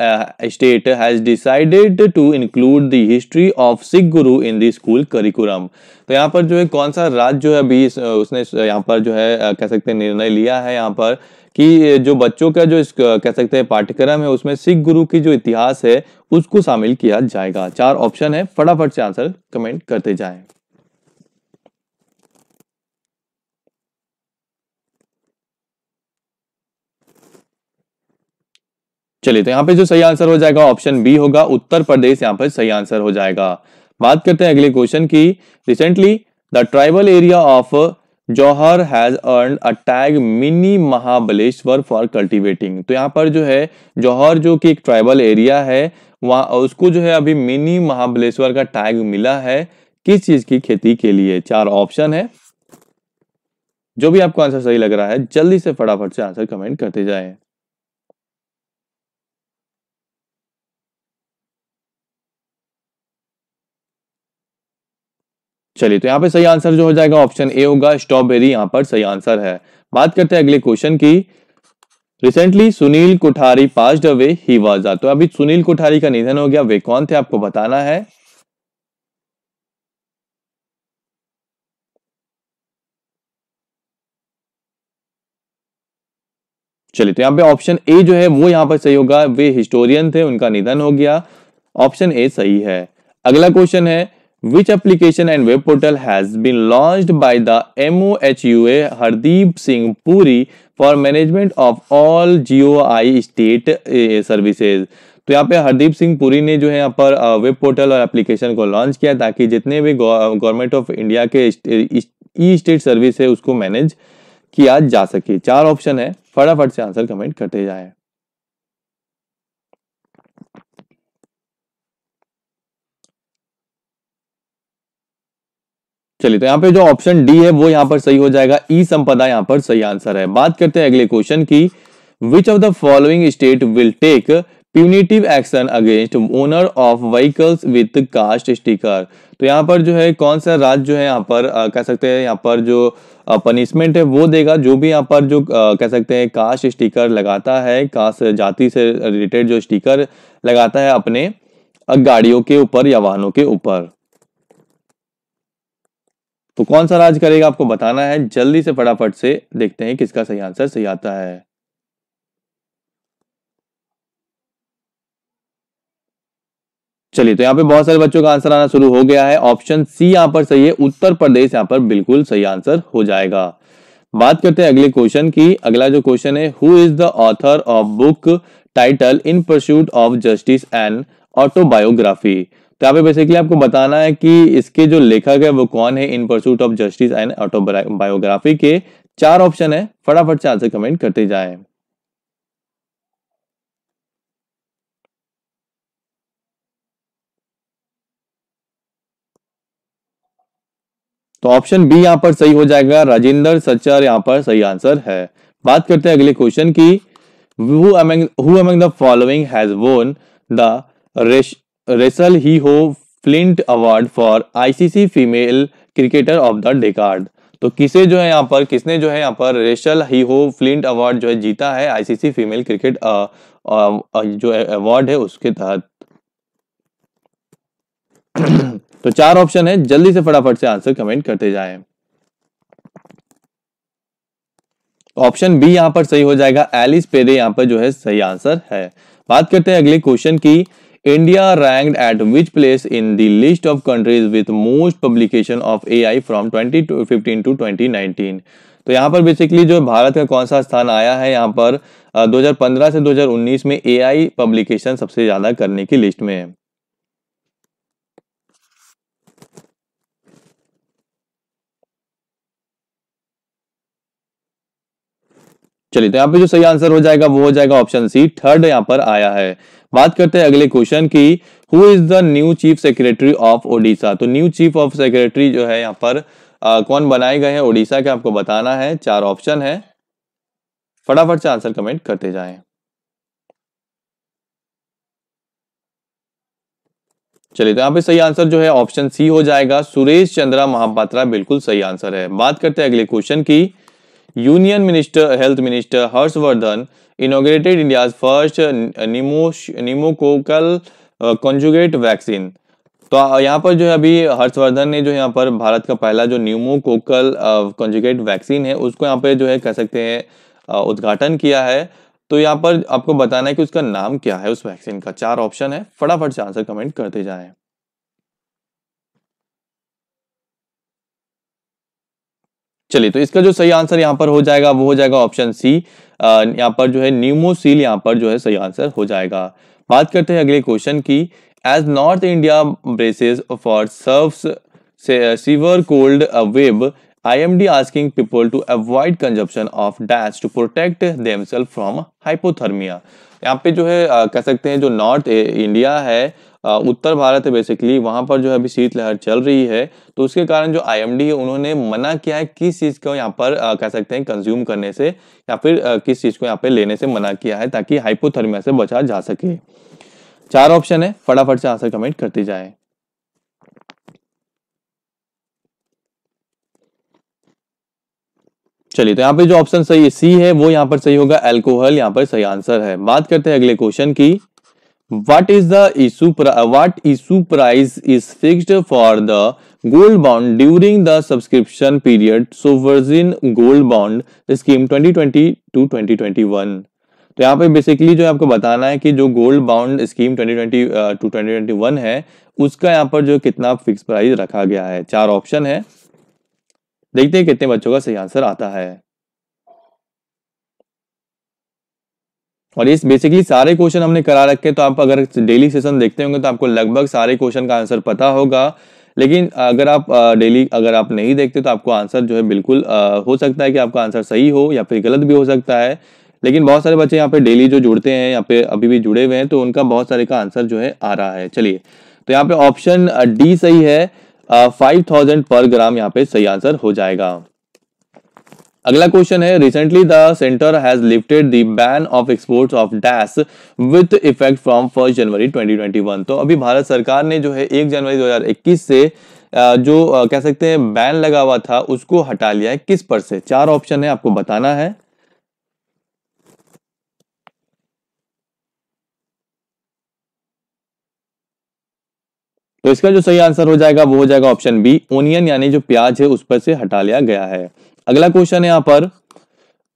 state has decided to include the history of Sikh guru in in school curriculum तो यहाँ पर जो है कौन सा राज्य जो है अभी uh, उसने uh, यहाँ पर जो है uh, कह सकते हैं निर्णय लिया है यहाँ पर कि जो बच्चों का जो कह सकते हैं पाठ्यक्रम है उसमें सिख गुरु की जो इतिहास है उसको शामिल किया जाएगा चार ऑप्शन है फटाफट से आंसर कमेंट करते जाएं चलिए तो यहाँ पे जो सही आंसर हो जाएगा ऑप्शन बी होगा उत्तर प्रदेश यहाँ पर सही आंसर हो जाएगा बात करते हैं अगले क्वेश्चन की recently the tribal area of Jawhar has earn a tag mini Mahabaleshwar for cultivating तो यहाँ पर जो है जौहर जो कि एक ट्राइबल एरिया है वहां उसको जो है अभी मिनी महाबलेश्वर का टैग मिला है किस चीज की खेती के लिए चार ऑप्शन है जो भी आपको आंसर सही लग रहा है जल्दी से फटाफट से आंसर कमेंट करते जाएं चलिए तो यहाँ पे सही आंसर जो हो जाएगा ऑप्शन ए होगा स्ट्रॉबेरी यहाँ पर सही आंसर है बात करते हैं अगले क्वेश्चन की recently Sunil Kothari pass away he was a तो अभी सुनील कोठारी का निधन हो गया वे कौन थे आपको बताना है चलिए तो यहाँ पे ऑप्शन ए जो है वो यहाँ पर सही होगा वे हिस्टोरियन थे उनका निधन हो गया ऑप्शन ए सही है अगला क्वेश्चन है Which application and web portal has been launched by the MOHUA Hardeep Singh Puri for management of all GOI state services? तो यहाँ पे हरदीप सिंह पुरी ने जो है यहाँ पर वेब पोर्टल और एप्लीकेशन को लॉन्च किया ताकि जितने भी गवर्नमेंट ऑफ इंडिया के ई स्टेट सर्विस है उसको मैनेज किया जा सके चार ऑप्शन है फटाफट से आंसर कमेंट करते जाए चलिए तो यहाँ पे जो ऑप्शन डी है वो यहाँ पर सही हो जाएगा ई e संपदा यहाँ पर सही आंसर है बात करते हैं अगले क्वेश्चन की which of the following state will take punitive action against owner of vehicles with caste sticker तो यहाँ पर जो है कौन सा राज्य जो है यहाँ पर आ, कह सकते हैं यहाँ पर जो पनिशमेंट है वो देगा जो भी यहाँ पर जो आ, कह सकते हैं कास्ट स्टिकर लगाता है कास्ट जाति से रिलेटेड जो स्टिकर लगाता है अपने गाड़ियों के ऊपर या वाहनों के ऊपर तो कौन सा राज करेगा आपको बताना है जल्दी से फटाफट से देखते हैं किसका सही आंसर सही आता है चलिए तो यहाँ पे बहुत सारे बच्चों का आंसर आना शुरू हो गया है ऑप्शन सी यहाँ पर सही है उत्तर प्रदेश यहाँ पर बिल्कुल सही आंसर हो जाएगा बात करते हैं अगले क्वेश्चन की अगला जो क्वेश्चन है who is the author of book title in pursuit of justice and autobiography तो यहाँ पे बेसिकली आपको बताना है कि इसके जो लेखक है वो कौन है in pursuit of justice and autobiography के चार ऑप्शन है फटाफट से आंसर कमेंट करते जाए तो ऑप्शन बी यहां पर सही हो जाएगा राजेंद्र सचर यहां पर सही आंसर है बात करते हैं अगले क्वेश्चन की हु among द among the following the Rachael Heyhoe Flint award for ICC female cricketer of the decade तो किसे जो है यहाँ पर किसने जो है यहाँ पर रेशल ही हो फ्लिंट अवार्ड जो है जीता है आईसीसी फीमेल क्रिकेट जो अवार्ड है उसके तहत [CLEARS THROAT] तो चार ऑप्शन है जल्दी से फटाफट से आंसर कमेंट करते जाएं ऑप्शन बी यहां पर सही हो जाएगा एलिस पेरे यहां पर जो है सही आंसर है बात करते हैं अगले क्वेश्चन की India at which place in the list of countries with most publication of A I from twenty fifteen to twenty nineteen तो यहाँ पर बेसिकली जो भारत का कौन सा स्थान आया है यहाँ पर 2015 से 2019 में ए आई पब्लिकेशन सबसे ज्यादा करने की लिस्ट में है चलिए तो यहाँ पे जो सही आंसर हो जाएगा वो हो जाएगा ऑप्शन सी थर्ड यहाँ पर आया है बात करते हैं अगले क्वेश्चन की who is the new chief secretary of Odisha तो न्यू चीफ ऑफ सेक्रेटरी जो है यहाँ पर आ, कौन बनाए गए हैं ओडिशा के आपको बताना है चार ऑप्शन है फटाफट से आंसर कमेंट करते जाए चलिए तो यहाँ पे सही आंसर जो है ऑप्शन सी हो जाएगा सुरेश चंद्रा महापात्रा बिल्कुल सही आंसर है बात करते हैं अगले क्वेश्चन की union minister health minister Harshvardhan inaugurated India first pneumococcal conjugate vaccine तो यहाँ पर जो है अभी हर्षवर्धन ने जो यहाँ पर भारत का पहला जो न्यूमोकोकल कॉन्जुगेट वैक्सीन है उसको यहाँ पर जो है कह सकते हैं uh, उद्घाटन किया है तो यहाँ पर आपको बताना है कि उसका नाम क्या है उस वैक्सीन का चार ऑप्शन है फटाफट से आंसर कमेंट करते जाएं चलिए तो इसका जो सही आंसर यहाँ पर हो जाएगा वो हो जाएगा ऑप्शन सी यहाँ पर जो है न्यूमोसील यहाँ पर जो है सही आंसर हो जाएगा बात करते हैं अगले क्वेश्चन की as north India braces for serve severe cold wave I M D asking people to avoid consumption of dash to protect themself from hypothermia यहाँ पे जो है कह सकते हैं जो नॉर्थ इंडिया है उत्तर भारत है बेसिकली वहां पर जो है अभी शीतलहर चल रही है तो उसके कारण जो आई है उन्होंने मना किया है किस चीज को यहाँ पर आ, कह सकते हैं कंज्यूम करने से या फिर आ, किस चीज को यहाँ पे लेने से मना किया है ताकि हाइपोथर्मिया से बचा जा सके चार ऑप्शन है फटाफट से आंसर कमेंट करती जाए चलिए तो यहाँ पे जो ऑप्शन सही है सी है वो यहाँ पर सही होगा एल्कोहल यहाँ पर सही आंसर है बात करते हैं अगले क्वेश्चन की what is the issue what issue price is fixed for the gold bond during the subscription period so virgin gold bond scheme 2020 to 2021 तो यहाँ पे बेसिकली जो आपको बताना है कि जो gold bound scheme 2020 to uh, 2021 है उसका यहाँ पर जो कितना फिक्स प्राइस रखा गया है चार ऑप्शन है देखते हैं कितने बच्चों का सही आंसर आता है और ये बेसिकली सारे क्वेश्चन हमने करा रखे तो आप अगर डेली सेशन देखते होंगे तो आपको लगभग सारे क्वेश्चन का आंसर पता होगा लेकिन अगर आप डेली अगर आप नहीं देखते तो आपको आंसर जो है बिल्कुल हो सकता है कि आपका आंसर सही हो या फिर गलत भी हो सकता है लेकिन बहुत सारे बच्चे यहाँ पे डेली जो जुड़ते हैं यहाँ पे अभी भी जुड़े हुए हैं तो उनका बहुत सारे का आंसर जो है आ रहा है चलिए तो यहाँ पे ऑप्शन डी सही है फाइव थाउजेंड पर ग्राम यहाँ पे सही आंसर हो जाएगा अगला क्वेश्चन है recently the centre has lifted the ban of exports of dash with effect from first January 2021 तो अभी भारत सरकार ने जो है एक जनवरी 2021 से जो कह सकते हैं बैन लगा हुआ था उसको हटा लिया है किस पर से चार ऑप्शन है आपको बताना है तो इसका जो सही आंसर हो जाएगा वो हो जाएगा ऑप्शन बी ओनियन यानी जो प्याज है उस पर से हटा लिया गया है अगला क्वेश्चन है यहाँ पर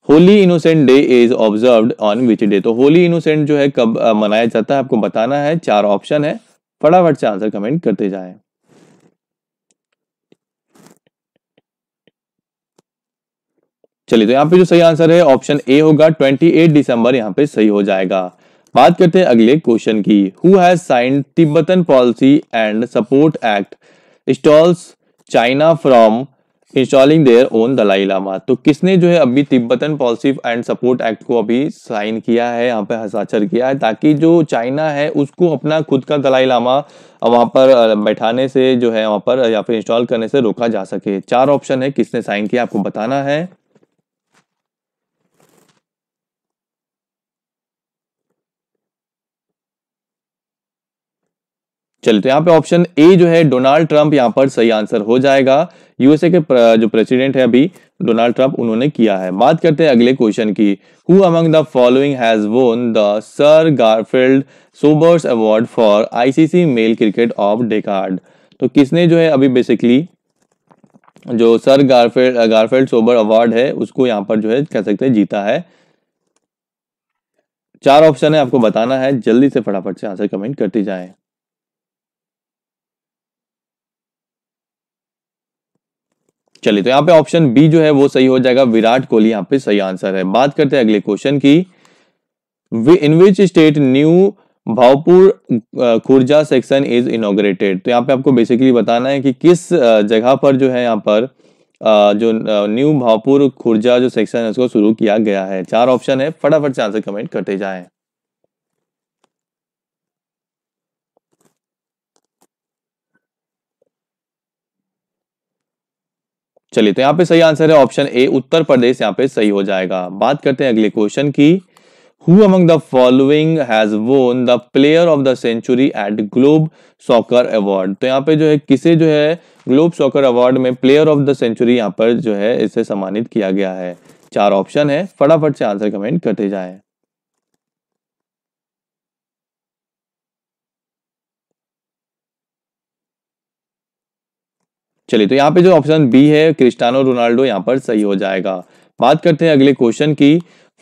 holy innocent day is observe on which day तो होली इनोसेंट जो है कब मनाया जाता है आपको बताना है चार ऑप्शन है फटाफट से आंसर कमेंट करते जाए चलिए तो यहाँ पे जो सही आंसर है ऑप्शन ए होगा 28 दिसंबर यहाँ पे सही हो जाएगा बात करते हैं अगले क्वेश्चन की who has signed Tibetan policy and support act stalls China from installing their own Dalai Lama तो किसने जो है अभी Tibetan policy and support act को अभी साइन किया है यहाँ पे हस्ताक्षर किया है ताकि जो चाइना है उसको अपना खुद का दलाई लामा वहाँ पर बैठाने से जो है वहाँ पर या फिर इंस्टॉल करने से रोका जा सके चार ऑप्शन है किसने साइन किया आपको बताना है चलिए तो यहाँ पे ऑप्शन ए जो है डोनाल्ड ट्रंप यहाँ पर सही आंसर हो जाएगा यूएसए के प्र, जो प्रेसिडेंट है अभी डोनाल्ड ट्रंप उन्होंने किया है बात करते हैं अगले क्वेश्चन की who among the following has won the sir Garfield Sobers award for ICC male cricket of decade तो किसने जो है अभी बेसिकली जो sir Garfield Garfield Sober award है उसको यहाँ पर जो है कह सकते हैं जीता है चार ऑप्शन है आपको बताना है जल्दी से फटाफट से आंसर कमेंट करते जाए चलिए तो यहाँ पे ऑप्शन बी जो है वो सही हो जाएगा विराट कोहली यहाँ पे सही आंसर है बात करते हैं अगले क्वेश्चन की in which state new Bhaupur Khurja section is inaugurated तो यहाँ पे आपको बेसिकली बताना है कि किस जगह पर जो है यहाँ पर जो न्यू भावपुर खुर्जा जो सेक्शन है उसको शुरू किया गया है चार ऑप्शन है फटाफट से आंसर कमेंट करते जाएं चलिए तो यहाँ पे सही आंसर है ऑप्शन ए उत्तर प्रदेश यहाँ पे सही हो जाएगा बात करते हैं अगले क्वेश्चन की who among the following has won the player of the century at globe soccer award तो यहाँ पे जो है किसे जो है ग्लोब सॉकर अवार्ड में प्लेयर ऑफ द सेंचुरी यहाँ पर जो है इसे सम्मानित किया गया है चार ऑप्शन है फटाफट से आंसर कमेंट करते जाए चलिए तो यहाँ पे जो ऑप्शन बी है क्रिस्टानो रोनाल्डो यहाँ पर सही हो जाएगा बात करते हैं अगले क्वेश्चन की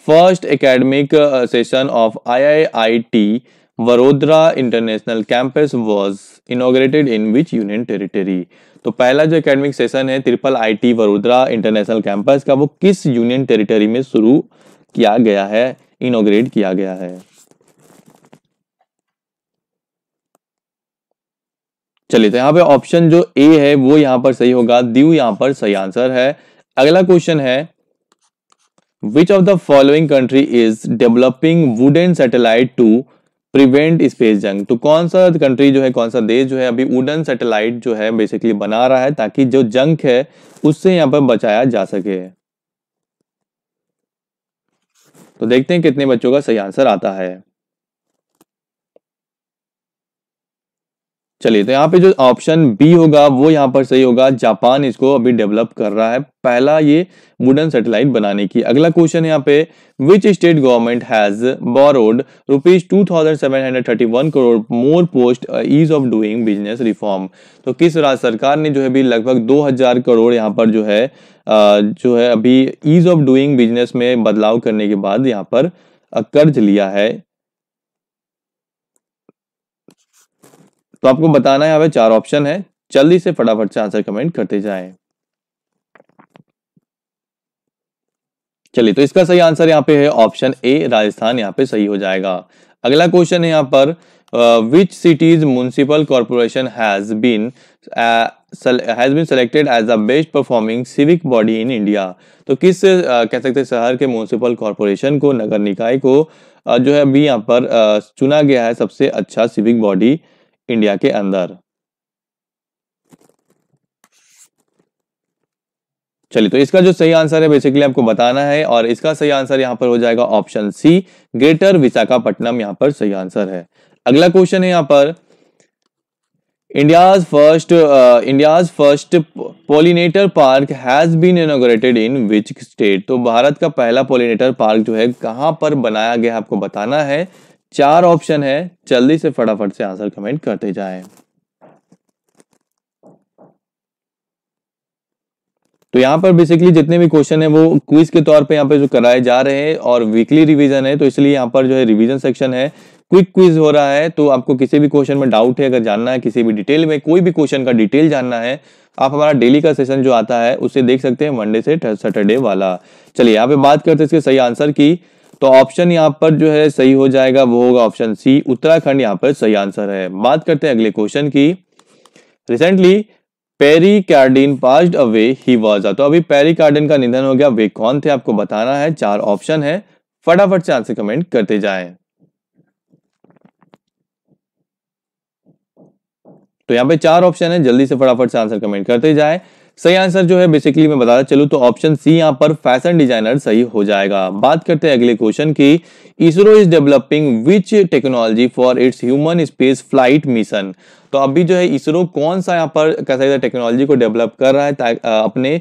first academic session of IIIT Vadodara international campus was inaugurated in which union territory तो पहला जो एकेडमिक सेशन है triple IT Vadodara international campus का वो किस यूनियन टेरिटरी में शुरू किया गया है इनोग्रेट किया गया है चलिए तो यहाँ पे ऑप्शन जो ए है वो यहाँ पर सही होगा दीव यहाँ पर सही आंसर है अगला क्वेश्चन है which of the following country is developing wooden satellite to prevent space junk तो कौन सा कंट्री जो है कौन सा देश जो है अभी वुडन सैटेलाइट जो है बेसिकली बना रहा है ताकि जो जंक है उससे यहाँ पर बचाया जा सके तो देखते हैं कितने बच्चों का सही आंसर आता है चलिए तो यहाँ पे जो ऑप्शन बी होगा वो यहाँ पर सही होगा जापान इसको अभी डेवलप कर रहा है पहला ये वुडन सैटेलाइट बनाने की अगला क्वेश्चन यहाँ पे which state government has borrowed rupees two thousand seven hundred thirty one crore more post ease of doing business reform तो किस राज्य सरकार ने जो है अभी लगभग दो हजार करोड़ यहाँ पर जो है uh, जो है अभी ईज ऑफ डूइंग बिजनेस में बदलाव करने के बाद यहाँ पर uh, कर्ज लिया है तो आपको बताना है यहाँ पे चार ऑप्शन है जल्दी से फटाफट से आंसर कमेंट करते जाए चलिए तो इसका सही आंसर यहाँ पे है ऑप्शन ए राजस्थान यहाँ पे सही हो जाएगा अगला क्वेश्चन है यहाँ पर which cities municipal corporation has been has been selected as the best performing civic body in India तो किस uh, कह सकते हैं शहर के म्यूनसिपल कॉर्पोरेशन को नगर निकाय को uh, जो है अभी यहाँ पर uh, चुना गया है सबसे अच्छा सिविक बॉडी uh, इंडिया के अंदर चलिए तो इसका जो सही आंसर है बेसिकली आपको बताना है और इसका सही आंसर यहां पर हो जाएगा ऑप्शन सी ग्रेटर विशाखापट्टनम यहां पर सही आंसर है अगला क्वेश्चन है यहां पर India's first India's first pollinator park has been inaugurated in which state तो भारत का पहला पोलिनेटर पार्क जो है कहां पर बनाया गया आपको बताना है चार ऑप्शन है जल्दी से फटाफट से आंसर कमेंट करते जाएं तो यहां पर बेसिकली जितने भी क्वेश्चन है वो क्विज के तौर पे यहां पे जो कराए जा रहे हैं और वीकली रिवीजन है तो इसलिए यहां पर जो है रिवीजन सेक्शन है क्विक क्विज हो रहा है तो आपको किसी भी क्वेश्चन में डाउट है अगर जानना है किसी भी डिटेल में कोई भी क्वेश्चन का डिटेल जानना है आप हमारा डेली का सेशन जो आता है उसे देख सकते हैं मंडे से सैटरडे वाला चलिए यहाँ पे बात करते हैं इसके सही आंसर की तो ऑप्शन यहाँ पर जो है सही हो जाएगा वो होगा ऑप्शन सी उत्तराखंड यहाँ पर सही आंसर है बात करते हैं अगले क्वेश्चन की recently Pierre Cardin passed away he was a तो अभी पेरी कार्डिन का निधन हो गया वे कौन थे आपको बताना है चार ऑप्शन है फटाफट से आंसर कमेंट करते जाए तो यहाँ पे चार ऑप्शन है जल्दी से फटाफट से आंसर कमेंट करते जाएं सही आंसर जो है बेसिकली मैं बताता चलू तो ऑप्शन सी यहाँ पर फैशन डिजाइनर सही हो जाएगा बात करते हैं अगले क्वेश्चन की ISRO is developing which technology for its human space flight mission तो अभी जो है इसरो कौन सा यहाँ पर कैसा टेक्नोलॉजी को डेवलप कर रहा है अपने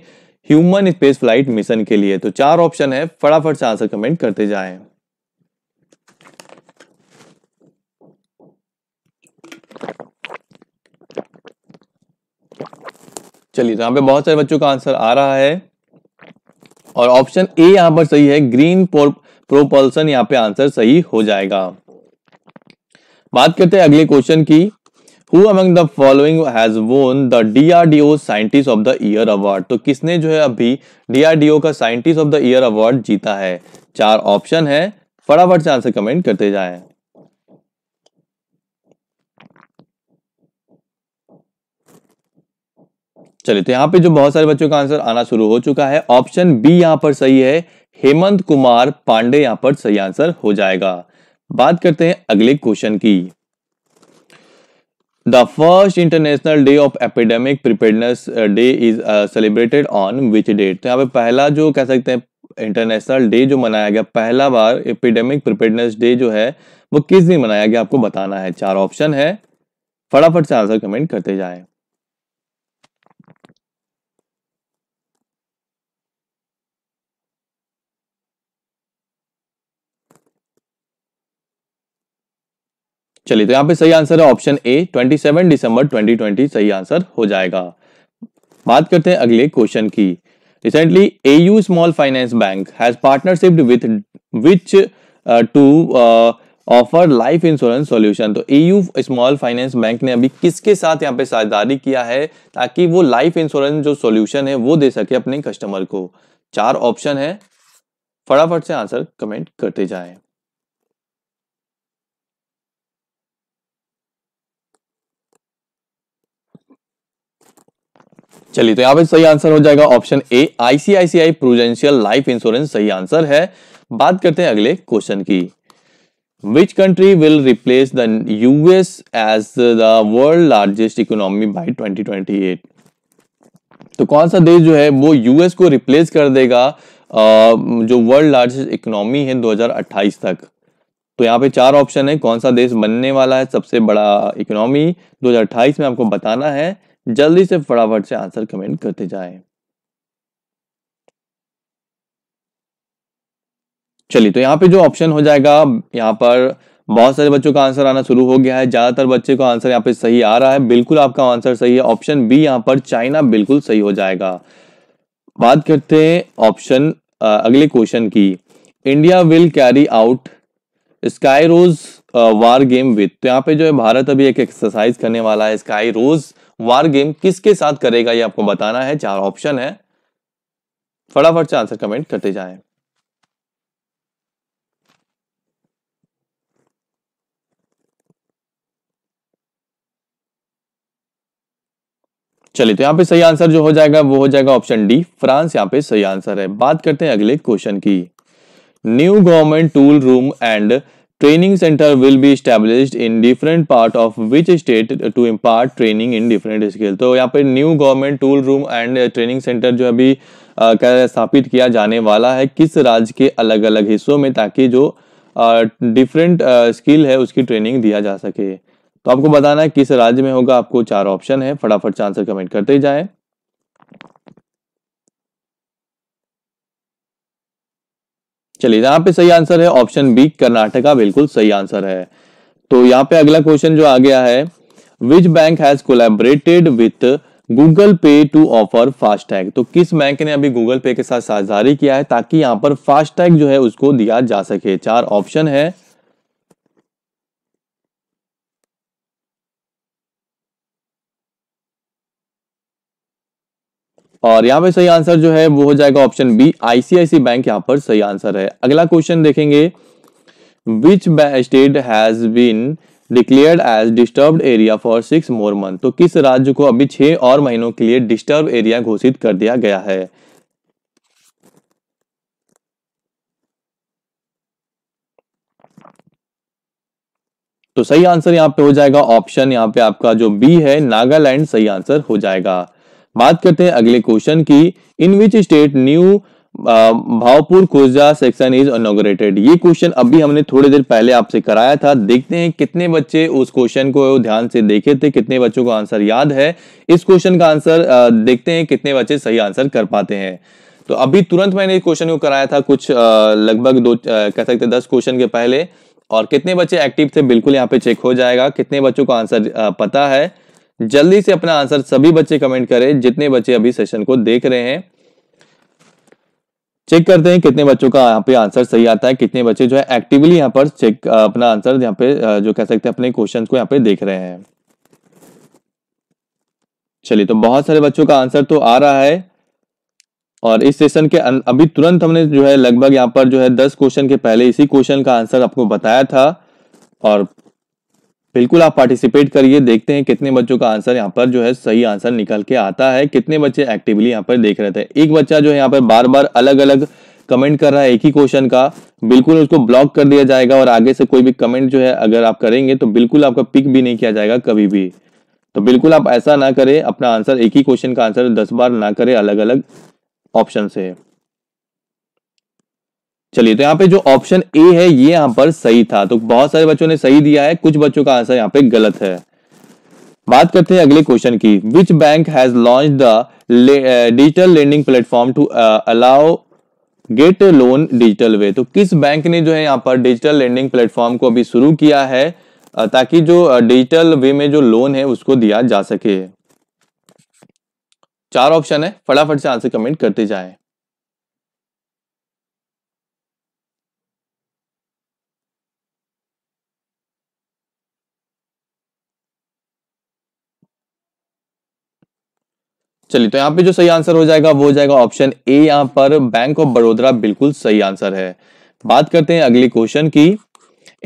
ह्यूमन स्पेस फ्लाइट मिशन के लिए तो चार ऑप्शन है फटाफट से आंसर कमेंट करते जाएं चलिए तो यहाँ पे बहुत सारे बच्चों का आंसर आ रहा है और ऑप्शन ए यहाँ पर सही है ग्रीन प्रोपल्सन यहाँ पे आंसर सही हो जाएगा बात करते हैं अगले क्वेश्चन की who among the following has won the DRDO scientist of the year award तो किसने जो है अभी डीआरडीओ का scientist of the year award जीता है चार ऑप्शन है फटाफट से आंसर कमेंट करते जाएं चलिए तो यहाँ पे जो बहुत सारे बच्चों का आंसर आना शुरू हो चुका है ऑप्शन बी यहाँ पर सही है हेमंत कुमार पांडे यहाँ पर सही आंसर हो जाएगा बात करते हैं अगले क्वेश्चन की the first international day of epidemic preparedness day is celebrated on which date तो यहाँ पे पहला जो कह सकते हैं इंटरनेशनल डे जो मनाया गया पहला बार एपिडेमिक प्रिपेयर्डनेस डे जो है वो किस दिन मनाया गया आपको बताना है चार ऑप्शन है फटाफट से आंसर कमेंट करते जाएं चलिए तो यहाँ पे सही आंसर है ऑप्शन ए 27 दिसंबर 2020 सही आंसर हो जाएगा बात करते हैं अगले क्वेश्चन की recently AU small finance bank has partnership with which to offer life insurance solution तो एयू स्मॉल फाइनेंस बैंक ने अभी किसके साथ यहाँ पे साझेदारी किया है ताकि वो लाइफ इंश्योरेंस जो सॉल्यूशन है वो दे सके अपने कस्टमर को चार ऑप्शन है फटाफट से आंसर कमेंट करते जाएं चलिए तो यहाँ पे सही आंसर हो जाएगा option A ICICI prudential life insurance सही आंसर है बात करते हैं अगले क्वेश्चन की which country will replace the US as the world largest economy by twenty तो कौन सा देश जो है वो यूएस को रिप्लेस कर देगा जो वर्ल्ड लार्जेस्ट इकोनॉमी है 2028 तक तो यहाँ पे चार ऑप्शन है कौन सा देश बनने वाला है सबसे बड़ा इकोनॉमी 2028 में आपको बताना है जल्दी से फटाफट से आंसर कमेंट करते जाए चलिए तो यहाँ पे जो ऑप्शन हो जाएगा यहाँ पर बहुत सारे बच्चों का आंसर आना शुरू हो गया है ज्यादातर बच्चे का आंसर यहाँ पे सही आ रहा है बिल्कुल आपका आंसर सही है ऑप्शन बी यहाँ पर चाइना बिल्कुल सही हो जाएगा बात करते हैं ऑप्शन अगले क्वेश्चन की India will carry out sky rose war game with तो यहाँ पे जो है भारत अभी एक एक्सरसाइज करने वाला है स्काई रोज वार गेम किसके साथ करेगा ये आपको बताना है चार ऑप्शन है फटाफट से आंसर कमेंट करते जाए चलिए तो यहां पे सही आंसर जो हो जाएगा वो हो जाएगा ऑप्शन डी फ्रांस यहां पे सही आंसर है बात करते हैं अगले क्वेश्चन की new government tool room and Training center will be established in different part of which state to impart training in different skill. तो यहाँ पे new government tool room and training center जो अभी स्थापित किया जाने वाला है किस राज्य के अलग अलग हिस्सों में ताकि जो डिफरेंट स्किल है उसकी ट्रेनिंग दिया जा सके तो आपको बताना है किस राज्य में होगा आपको चार ऑप्शन है फटाफट से आंसर कमेंट करते जाए चलिए यहाँ पे सही आंसर है ऑप्शन बी कर्नाटका बिल्कुल सही आंसर है तो यहाँ पे अगला क्वेश्चन जो आ गया है which bank has collaborated with Google Pay to offer FASTag तो किस बैंक ने अभी गूगल पे के साथ साझेदारी किया है ताकि यहाँ पर फास्टैग जो है उसको दिया जा सके चार ऑप्शन है और यहाँ पे सही आंसर जो है वो हो जाएगा ऑप्शन बी आईसीआईसी बैंक यहाँ पर सही आंसर है अगला क्वेश्चन देखेंगे which state has been declared as disturb area for six more month तो किस राज्य को अभी छह और महीनों के लिए डिस्टर्ब एरिया घोषित कर दिया गया है तो सही आंसर यहाँ पे हो जाएगा ऑप्शन यहाँ पे आपका जो बी है नागालैंड सही आंसर हो जाएगा बात करते हैं अगले क्वेश्चन की in which state new Bhaupur Khurja section is अनोग्रेटेड ये क्वेश्चन अभी हमने थोड़ी देर पहले आपसे कराया था देखते हैं कितने बच्चे उस क्वेश्चन को ध्यान से देखे थे कितने बच्चों को आंसर याद है इस क्वेश्चन का आंसर uh, देखते हैं कितने बच्चे सही आंसर कर पाते हैं तो अभी तुरंत मैंने इस क्वेश्चन को कराया था कुछ uh, लगभग दो uh, कह सकते दस क्वेश्चन के पहले और कितने बच्चे एक्टिव थे बिल्कुल यहाँ पे चेक हो जाएगा कितने बच्चों को आंसर पता है जल्दी से अपना आंसर सभी बच्चे कमेंट करें जितने बच्चे अभी सेशन को देख रहे हैं चेक करते हैं कितने बच्चों का यहाँ पे आंसर सही आता है कितने बच्चे जो है एक्टिवली यहाँ पर चेक अपना आंसर यहाँ पे जो कह सकते हैं अपने क्वेश्चन को यहाँ पे देख रहे हैं चलिए तो बहुत सारे बच्चों का आंसर तो आ रहा है और इस सेशन के अभी तुरंत हमने जो है लगभग यहाँ पर जो है दस क्वेश्चन के पहले इसी क्वेश्चन का आंसर आपको बताया था और बिल्कुल आप पार्टिसिपेट करिए देखते हैं कितने बच्चों का आंसर यहाँ पर जो है सही आंसर निकल के आता है कितने बच्चे एक्टिवली यहाँ पर देख रहे थे एक बच्चा जो है यहाँ पर बार बार अलग अलग कमेंट कर रहा है एक ही क्वेश्चन का बिल्कुल उसको ब्लॉक कर दिया जाएगा और आगे से कोई भी कमेंट जो है अगर आप करेंगे तो बिल्कुल आपका पिक भी नहीं किया जाएगा कभी भी तो बिल्कुल आप ऐसा ना करें अपना आंसर एक ही क्वेश्चन का आंसर दस बार ना करें अलग अलग ऑप्शन से चलिए तो यहाँ पे जो ऑप्शन ए है ये यहाँ पर सही था तो बहुत सारे बच्चों ने सही दिया है कुछ बच्चों का आंसर यहाँ पे गलत है बात करते हैं अगले क्वेश्चन की which bank has launch the digital lending platform to allow get loan digital way तो किस बैंक ने जो है यहाँ पर डिजिटल लेंडिंग प्लेटफॉर्म को अभी शुरू किया है ताकि जो डिजिटल वे में जो लोन है उसको दिया जा सके चार ऑप्शन है फटाफट से आंसर कमेंट करते जाएं चलिए तो यहाँ पे जो सही आंसर हो जाएगा वो हो जाएगा ऑप्शन ए यहाँ पर बैंक ऑफ बड़ोदरा बिल्कुल सही आंसर है बात करते हैं अगले क्वेश्चन की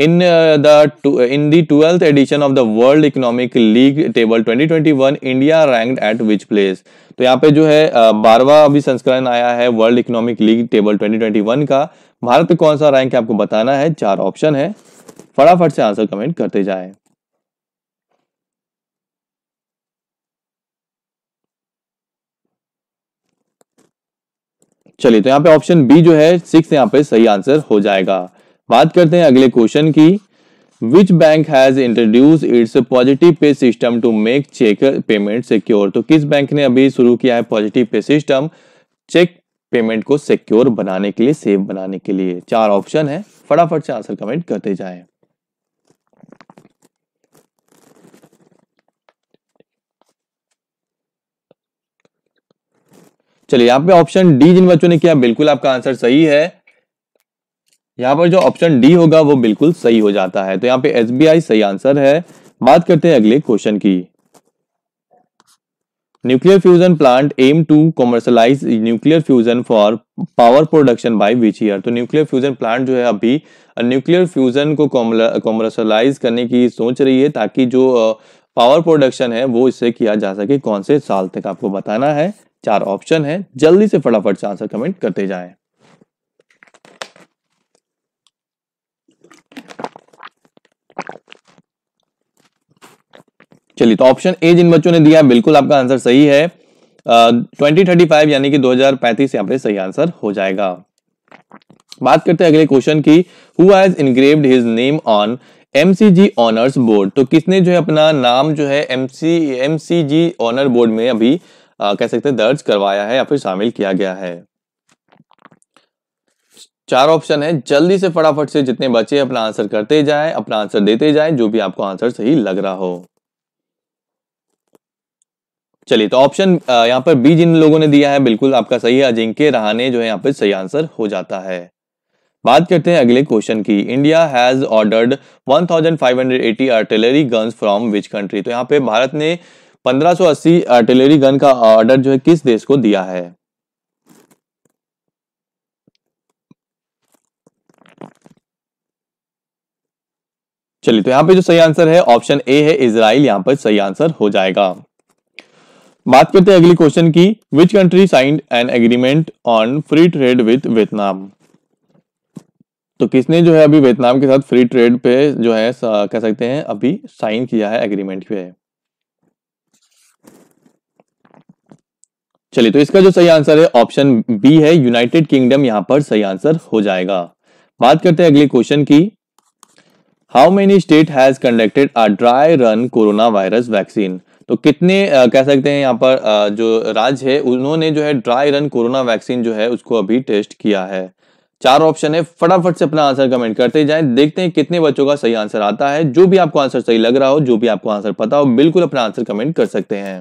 in the in the twelfth edition of the world economic league table 2021 India ranked at which place तो यहाँ पे जो है uh, बारवा अभी संस्करण आया है वर्ल्ड इकोनॉमिक लीग टेबल 2021 का भारत में कौन सा रैंक है आपको बताना है चार ऑप्शन है फटाफट से आंसर कमेंट करते जाए चलिए तो यहाँ पे ऑप्शन बी जो है सिक्स यहाँ पे सही आंसर हो जाएगा बात करते हैं अगले क्वेश्चन की which bank has introduce its positive pay system to make cheque payment secure तो किस बैंक ने अभी शुरू किया है positive pay system cheque payment को सिक्योर बनाने के लिए सेफ बनाने के लिए चार ऑप्शन है फटाफट से आंसर कमेंट करते जाएं चलिए यहाँ पे ऑप्शन डी जिन बच्चों ने किया बिल्कुल आपका आंसर सही है यहाँ पर जो ऑप्शन डी होगा वो बिल्कुल सही हो जाता है तो यहाँ पे एस सही आंसर है बात करते हैं अगले क्वेश्चन की nuclear fusion plant aim to commercialise nuclear fusion for power production by which year तो न्यूक्लियर फ्यूजन प्लांट जो है अभी न्यूक्लियर फ्यूजन को कॉमर्शलाइज करने की सोच रही है ताकि जो पावर प्रोडक्शन है वो इससे किया जा सके कौन से साल तक आपको बताना है चार ऑप्शन है जल्दी से फटाफट से आंसर कमेंट करते जाए चलिए तो ऑप्शन ए जिन बच्चों ने दिया बिल्कुल आपका आंसर सही है ट्वेंटी थर्टी फाइव यानी कि दो हजार पैंतीस यहां पर सही आंसर हो जाएगा बात करते हैं अगले क्वेश्चन की who has engraved his name on MCG honours board तो किसने जो है अपना नाम जो है एमसी एमसीजी ऑनर बोर्ड में अभी आ, कह सकते हैं दर्ज करवाया है या फिर शामिल किया गया है चार ऑप्शन है जल्दी से फटाफट से जितने बचे अपना आंसर करते जाए अपना आंसर देते जाए जो भी आपको आंसर सही लग रहा हो चलिए तो ऑप्शन यहाँ पर बी जिन लोगों ने दिया है बिल्कुल आपका सही है अजिंक्य रहाने जो है यहाँ पर सही आंसर हो जाता है बात करते हैं अगले क्वेश्चन की India has ordered 1580 artillery guns from which country तो यहाँ पे भारत ने 1580 आर्टिलरी गन का ऑर्डर जो है किस देश को दिया है चलिए तो यहां पे जो सही आंसर है ऑप्शन ए है इसराइल यहां पर सही आंसर हो जाएगा बात करते हैं अगली क्वेश्चन की which country signed an agreement on free trade with Vietnam तो किसने जो है अभी वियतनाम के साथ फ्री ट्रेड पे जो है कह सकते हैं अभी साइन किया है एग्रीमेंट पे चलिए तो इसका जो सही आंसर है ऑप्शन बी है यूनाइटेड किंगडम यहां पर सही आंसर हो जाएगा बात करते हैं अगले क्वेश्चन की how many state has conducted a dry run corona virus vaccine तो कितने आ, कह सकते हैं यहाँ पर आ, जो राज्य है उन्होंने जो है ड्राई रन कोरोना वैक्सीन जो है उसको अभी टेस्ट किया है चार ऑप्शन है फटाफट से अपना आंसर कमेंट करते जाएं देखते हैं कितने बच्चों का सही आंसर आता है जो भी आपको आंसर सही लग रहा हो जो भी आपको आंसर पता हो बिल्कुल अपना आंसर कमेंट कर सकते हैं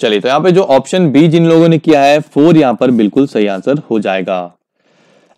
चलिए तो यहाँ पे जो ऑप्शन बी जिन लोगों ने किया है फोर यहाँ पर बिल्कुल सही आंसर हो जाएगा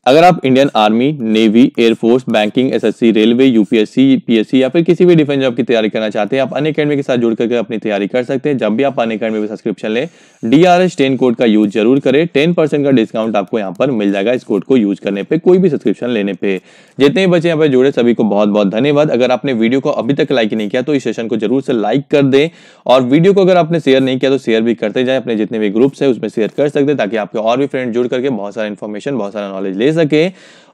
अगर आप Indian army navy air force banking SSC railway UPSC PSC या फिर किसी भी डिफेंस जॉब की तैयारी करना चाहते हैं आप अन अकेडमी के साथ जुड़ करके अपनी तैयारी कर सकते हैं जब भी आप अन अकेडमी में सब्सक्रिप्शन लें डी आर टेन कोड का यूज जरूर करें टेन परसेंट का डिस्काउंट आपको यहाँ पर मिल जाएगा इस कोड को यूज करने पर कोई भी सब्सक्रिप्शन लेने पर जितने भी बच्चे यहाँ पर जुड़े सभी को बहुत बहुत धन्यवाद अगर आपने वीडियो को अभी तक लाइक नहीं किया तो इस सेशन को जरूर से लाइक कर दें और वीडियो को अगर आपने शेयर नहीं किया तो शेयर भी करते जाए अपने जितने भी ग्रुप्स है उसमें शेयर कर सकते हैं ताकि आपके और भी फ्रेंड जुड़ करके बहुत सारा इन्फॉर्मेशन बहुत सारा नॉलेज ले सके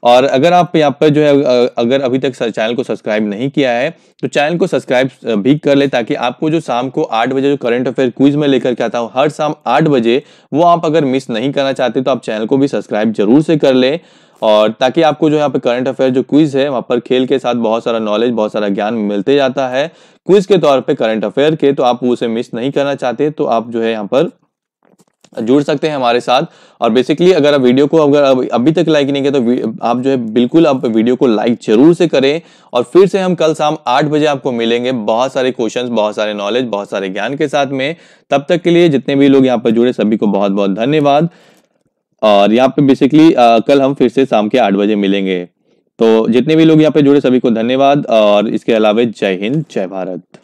और अगर आप यहाँ पर जो है अगर अभी तक चैनल को सब्सक्राइब नहीं किया है तो चैनल को सब्सक्राइब भी कर ले ताकि आपको जो शाम को आठ बजे जो करंट अफेयर क्विज में लेकर के आता हूँ हर शाम आठ बजे वो आप अगर मिस नहीं करना चाहते तो आप चैनल को भी सब्सक्राइब जरूर से कर ले और ताकि आपको जो यहाँ पे करंट अफेयर जो क्विज है वहाँ पर खेल के साथ बहुत सारा नॉलेज बहुत सारा ज्ञान मिलते जाता है क्विज के तौर पर करंट अफेयर के तो आप उसे मिस नहीं करना चाहते तो आप जो है यहाँ पर जुड़ सकते हैं हमारे साथ और बेसिकली अगर आप वीडियो को अगर अभी तक लाइक नहीं किया तो आप जो है बिल्कुल आप वीडियो को लाइक जरूर से करें और फिर से हम कल शाम आठ बजे आपको मिलेंगे बहुत सारे क्वेश्चंस बहुत सारे नॉलेज बहुत सारे ज्ञान के साथ में तब तक के लिए जितने भी लोग यहाँ पर जुड़े सभी को बहुत बहुत धन्यवाद और यहाँ पे बेसिकली कल हम फिर से शाम के आठ बजे मिलेंगे तो जितने भी लोग यहाँ पे जुड़े सभी को धन्यवाद और इसके अलावा जय हिंद जय भारत